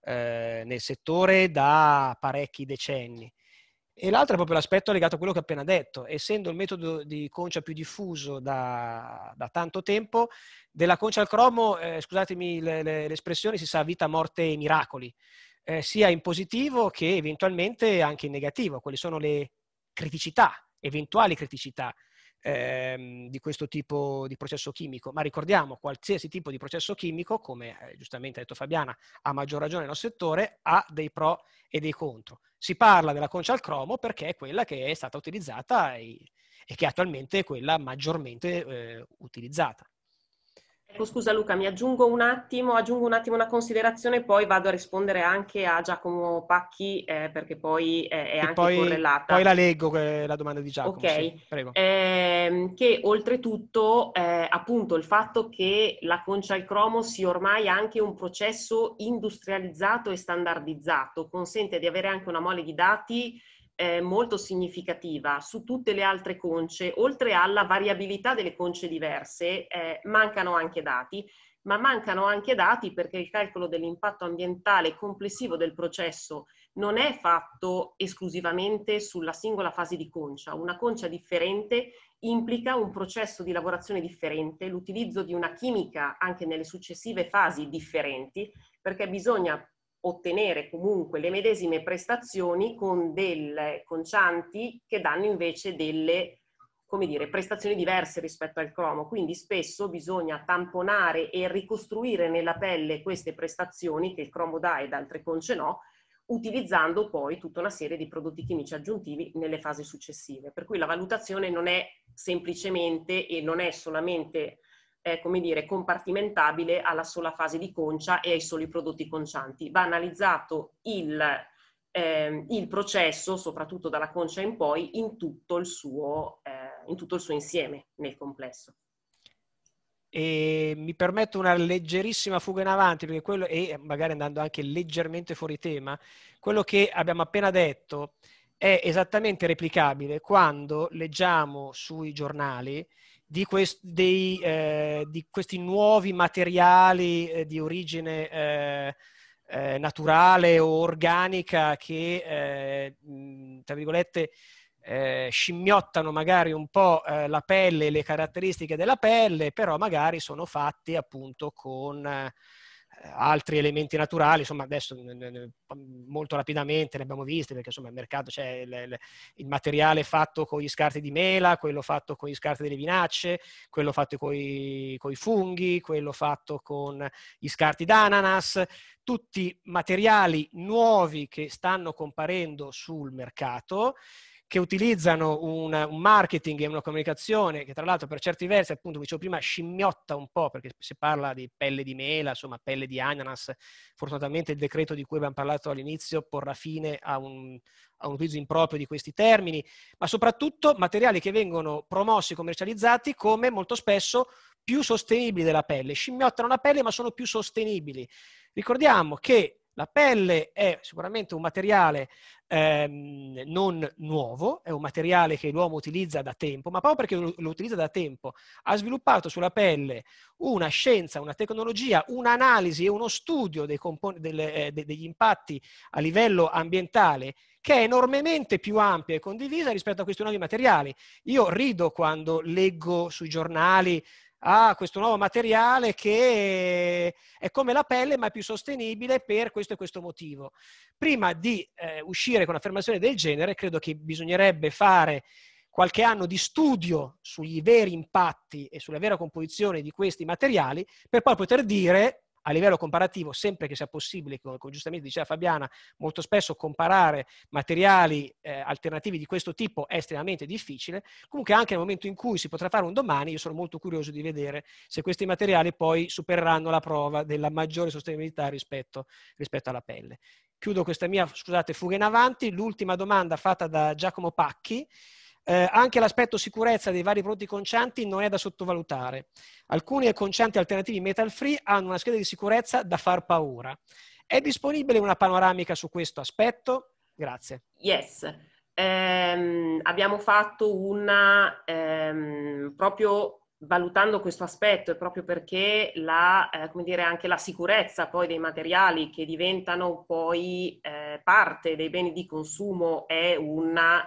eh, nel settore da parecchi decenni. E l'altro è proprio l'aspetto legato a quello che ho appena detto. Essendo il metodo di concia più diffuso da, da tanto tempo, della concia al cromo, eh, scusatemi l'espressione, si sa vita, morte e miracoli eh, sia in positivo che eventualmente anche in negativo, quali sono le criticità, eventuali criticità ehm, di questo tipo di processo chimico. Ma ricordiamo, qualsiasi tipo di processo chimico, come eh, giustamente ha detto Fabiana, a maggior ragione nel settore, ha dei pro e dei contro. Si parla della concia al cromo perché è quella che è stata utilizzata e, e che attualmente è quella maggiormente eh, utilizzata. Ecco, scusa Luca, mi aggiungo un attimo, aggiungo un attimo una considerazione poi vado a rispondere anche a Giacomo Pacchi eh, perché poi eh, è anche poi, correlata. Poi la leggo la domanda di Giacomo. Ok, sì, prego. Eh, che oltretutto eh, appunto il fatto che la concia al cromo sia ormai anche un processo industrializzato e standardizzato consente di avere anche una mole di dati eh, molto significativa su tutte le altre conce, oltre alla variabilità delle conce diverse, eh, mancano anche dati, ma mancano anche dati perché il calcolo dell'impatto ambientale complessivo del processo non è fatto esclusivamente sulla singola fase di concia. Una concia differente implica un processo di lavorazione differente, l'utilizzo di una chimica anche nelle successive fasi differenti, perché bisogna ottenere comunque le medesime prestazioni con delle concianti che danno invece delle come dire, prestazioni diverse rispetto al cromo, quindi spesso bisogna tamponare e ricostruire nella pelle queste prestazioni che il cromo dà ed altre conce no, utilizzando poi tutta una serie di prodotti chimici aggiuntivi nelle fasi successive. Per cui la valutazione non è semplicemente e non è solamente eh, come dire, compartimentabile alla sola fase di concia e ai soli prodotti concianti. Va analizzato il, eh, il processo, soprattutto dalla concia in poi, in tutto il suo, eh, in tutto il suo insieme nel complesso. E mi permetto una leggerissima fuga in avanti, quello, e magari andando anche leggermente fuori tema, quello che abbiamo appena detto è esattamente replicabile quando leggiamo sui giornali di, quest- dei, eh, di questi nuovi materiali eh, di origine eh, eh, naturale o organica che, eh, tra virgolette, scimmiottano magari un po' la pelle e le caratteristiche della pelle, però magari sono fatti appunto con altri elementi naturali, insomma adesso molto rapidamente ne abbiamo visti perché insomma il mercato c'è cioè, il, il, materiale fatto con gli scarti di mela, quello fatto con gli scarti delle vinacce, quello fatto con i funghi, quello fatto con gli scarti d'ananas, tutti materiali nuovi che stanno comparendo sul mercato che utilizzano una, un marketing e una comunicazione che tra l'altro per certi versi, appunto, dicevo prima, scimmiotta un po', perché si parla di pelle di mela, insomma, pelle di ananas. Fortunatamente il decreto di cui abbiamo parlato all'inizio porrà fine a un, a un utilizzo improprio di questi termini, ma soprattutto materiali che vengono promossi e commercializzati come molto spesso più sostenibili della pelle. Scimmiottano la pelle, ma sono più sostenibili. Ricordiamo che la pelle è sicuramente un materiale ehm, non nuovo, è un materiale che l'uomo utilizza da tempo, ma proprio perché lo, lo utilizza da tempo ha sviluppato sulla pelle una scienza, una tecnologia, un'analisi e uno studio compon- delle, eh, de- degli impatti a livello ambientale che è enormemente più ampia e condivisa rispetto a questi nuovi materiali. Io rido quando leggo sui giornali a questo nuovo materiale che è come la pelle ma è più sostenibile per questo e questo motivo. Prima di eh, uscire con un'affermazione del genere, credo che bisognerebbe fare qualche anno di studio sugli veri impatti e sulla vera composizione di questi materiali per poi poter dire a livello comparativo, sempre che sia possibile, come, giustamente diceva Fabiana, molto spesso comparare materiali eh, alternativi di questo tipo è estremamente difficile. Comunque anche nel momento in cui si potrà fare un domani, io sono molto curioso di vedere se questi materiali poi supereranno la prova della maggiore sostenibilità rispetto, rispetto alla pelle. Chiudo questa mia, scusate, fuga in avanti. L'ultima domanda fatta da Giacomo Pacchi eh, anche l'aspetto sicurezza dei vari prodotti concianti non è da sottovalutare. Alcuni concianti alternativi metal free hanno una scheda di sicurezza da far paura. È disponibile una panoramica su questo aspetto? Grazie. Yes. Um, abbiamo fatto una um, proprio valutando questo aspetto e proprio perché la, eh, dire, anche la sicurezza poi dei materiali che diventano poi eh, parte dei beni di consumo è una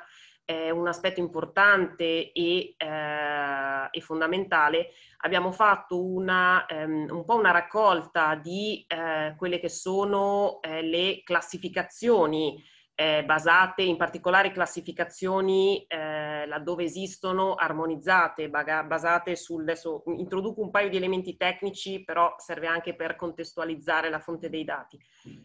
è un aspetto importante e, eh, e fondamentale, abbiamo fatto una, um, un po' una raccolta di eh, quelle che sono eh, le classificazioni eh, basate in particolari classificazioni eh, laddove esistono armonizzate, basate sul... Adesso introduco un paio di elementi tecnici, però serve anche per contestualizzare la fonte dei dati.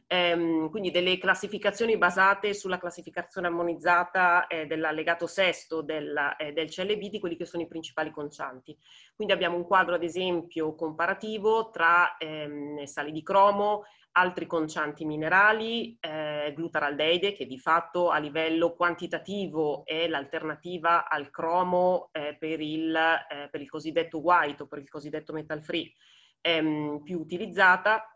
Ehm, quindi delle classificazioni basate sulla classificazione armonizzata eh, dell'allegato sesto della, eh, del CLB di quelli che sono i principali concianti. Quindi abbiamo un quadro, ad esempio, comparativo tra ehm, sali di cromo, altri concianti minerali, eh, glutaraldeide che di fatto a livello quantitativo è l'alternativa al cromo eh, per, il, eh, per, il, cosiddetto white o per il cosiddetto metal free ehm, più utilizzata,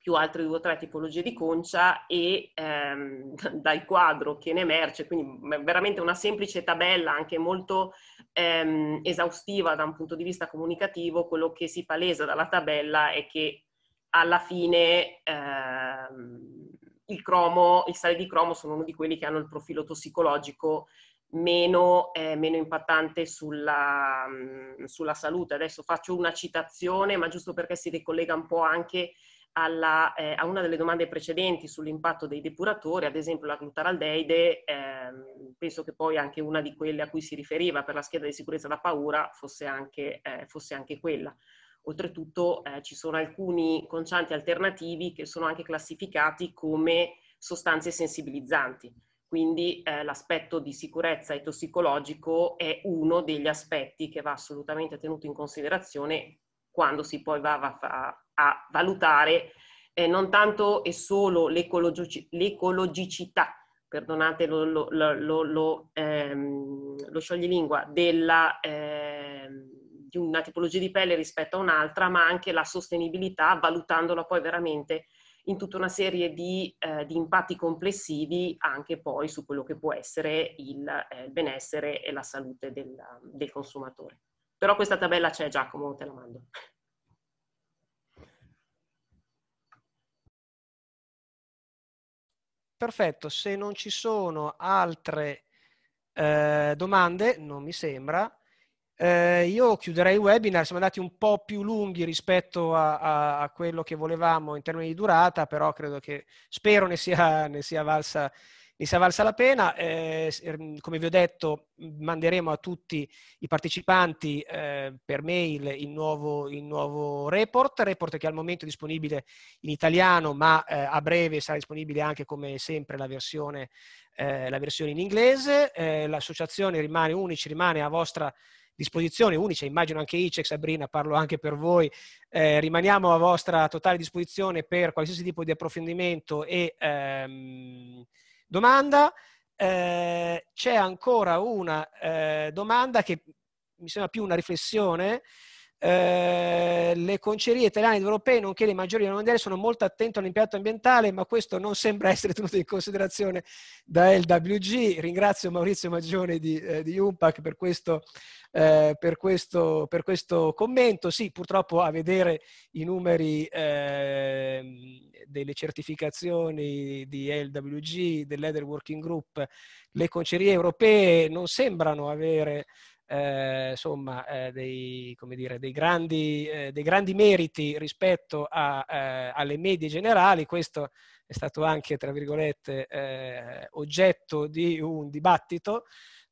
più altre due o tre tipologie di concia e ehm, dal quadro che ne emerge, quindi mm, veramente una semplice tabella anche molto ehm, esaustiva da un punto di vista comunicativo, quello che si palesa dalla tabella è che alla fine ehm, il cromo, il sale di cromo sono uno di quelli che hanno il profilo tossicologico meno, eh, meno impattante sulla, mh, mm, sulla, salute. Adesso faccio una citazione, ma giusto perché si ricollega un po' anche alla, eh, a una delle domande precedenti sull'impatto dei depuratori, ad esempio la glutaraldeide, ehm, penso che poi anche una di quelle a cui si riferiva per la scheda di sicurezza da paura fosse anche, eh, fosse anche quella. Oltretutto eh, ci sono alcuni concianti alternativi che sono anche classificati come sostanze sensibilizzanti, quindi eh, l'aspetto di sicurezza e tossicologico è uno degli aspetti che va assolutamente tenuto in considerazione quando si poi va a, a, valutare eh, non tanto e solo l'ecologic- l'ecologicità, perdonate lo, lo, lo, lo ehm, scioglilingua, della... Eh, di una tipologia di pelle rispetto a un'altra, ma anche la sostenibilità, valutandola poi veramente in tutta una serie di, eh, di impatti complessivi anche poi su quello che può essere il, eh, il benessere e la salute del, del consumatore. Però questa tabella c'è Giacomo, te la mando. Perfetto, se non ci sono altre eh, domande, non mi sembra, eh, io chiuderei il webinar, siamo andati un po' più lunghi rispetto a, a, a, quello che volevamo in termini di durata, però credo che, spero ne sia, ne sia valsa ne sia valsa la pena. Eh, ehm, come vi ho detto, manderemo a tutti i partecipanti eh, per mail il nuovo, il nuovo, report, report che al momento è disponibile in italiano, ma eh, a breve sarà disponibile anche come sempre la versione, eh, la versione in inglese. Eh, l'associazione rimane unici, rimane a vostra disposizione unice, immagino anche Ice, Sabrina, parlo anche per voi, eh, rimaniamo a vostra totale disposizione per qualsiasi tipo di approfondimento e ehm, domanda. Eh, c'è ancora una eh, domanda che mi sembra più una riflessione eh, le concerie italiane ed europee, nonché le maggiori mondiali, sono molto attenti all'impatto ambientale, ma questo non sembra essere tenuto in considerazione da LWG. Ringrazio Maurizio Maggione di, eh, di UMPAC per questo, eh, per, questo, per questo, commento. Sì, purtroppo a vedere i numeri ehm, delle certificazioni di LWG, del Working Group, le concerie europee non sembrano avere eh, insomma, eh, dei, dire, dei, grandi, eh, dei, grandi, meriti rispetto a, eh, alle medie generali. Questo è stato anche, tra virgolette, eh, oggetto di un dibattito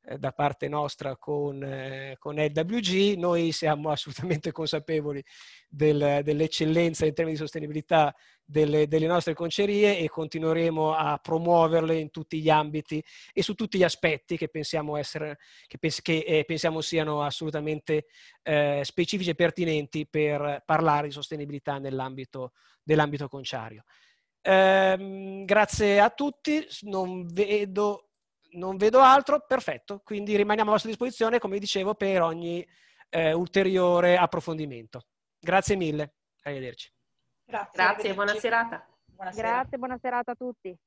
eh, da parte nostra con, eh, con LWG. Noi siamo assolutamente consapevoli del, dell'eccellenza in termini di sostenibilità delle, delle, nostre concerie e continueremo a promuoverle in tutti gli ambiti e su tutti gli aspetti che pensiamo, essere, che pens- che, eh, pensiamo siano assolutamente eh, specifici e pertinenti per parlare di sostenibilità nell'ambito, nell'ambito conciario. Ehm, grazie a tutti, non vedo non vedo altro, perfetto. Quindi rimaniamo a vostra disposizione, come dicevo, per ogni eh, ulteriore approfondimento. Grazie mille, arrivederci. Grazie, Grazie arrivederci. buona serata. Buona Grazie, buona serata a tutti.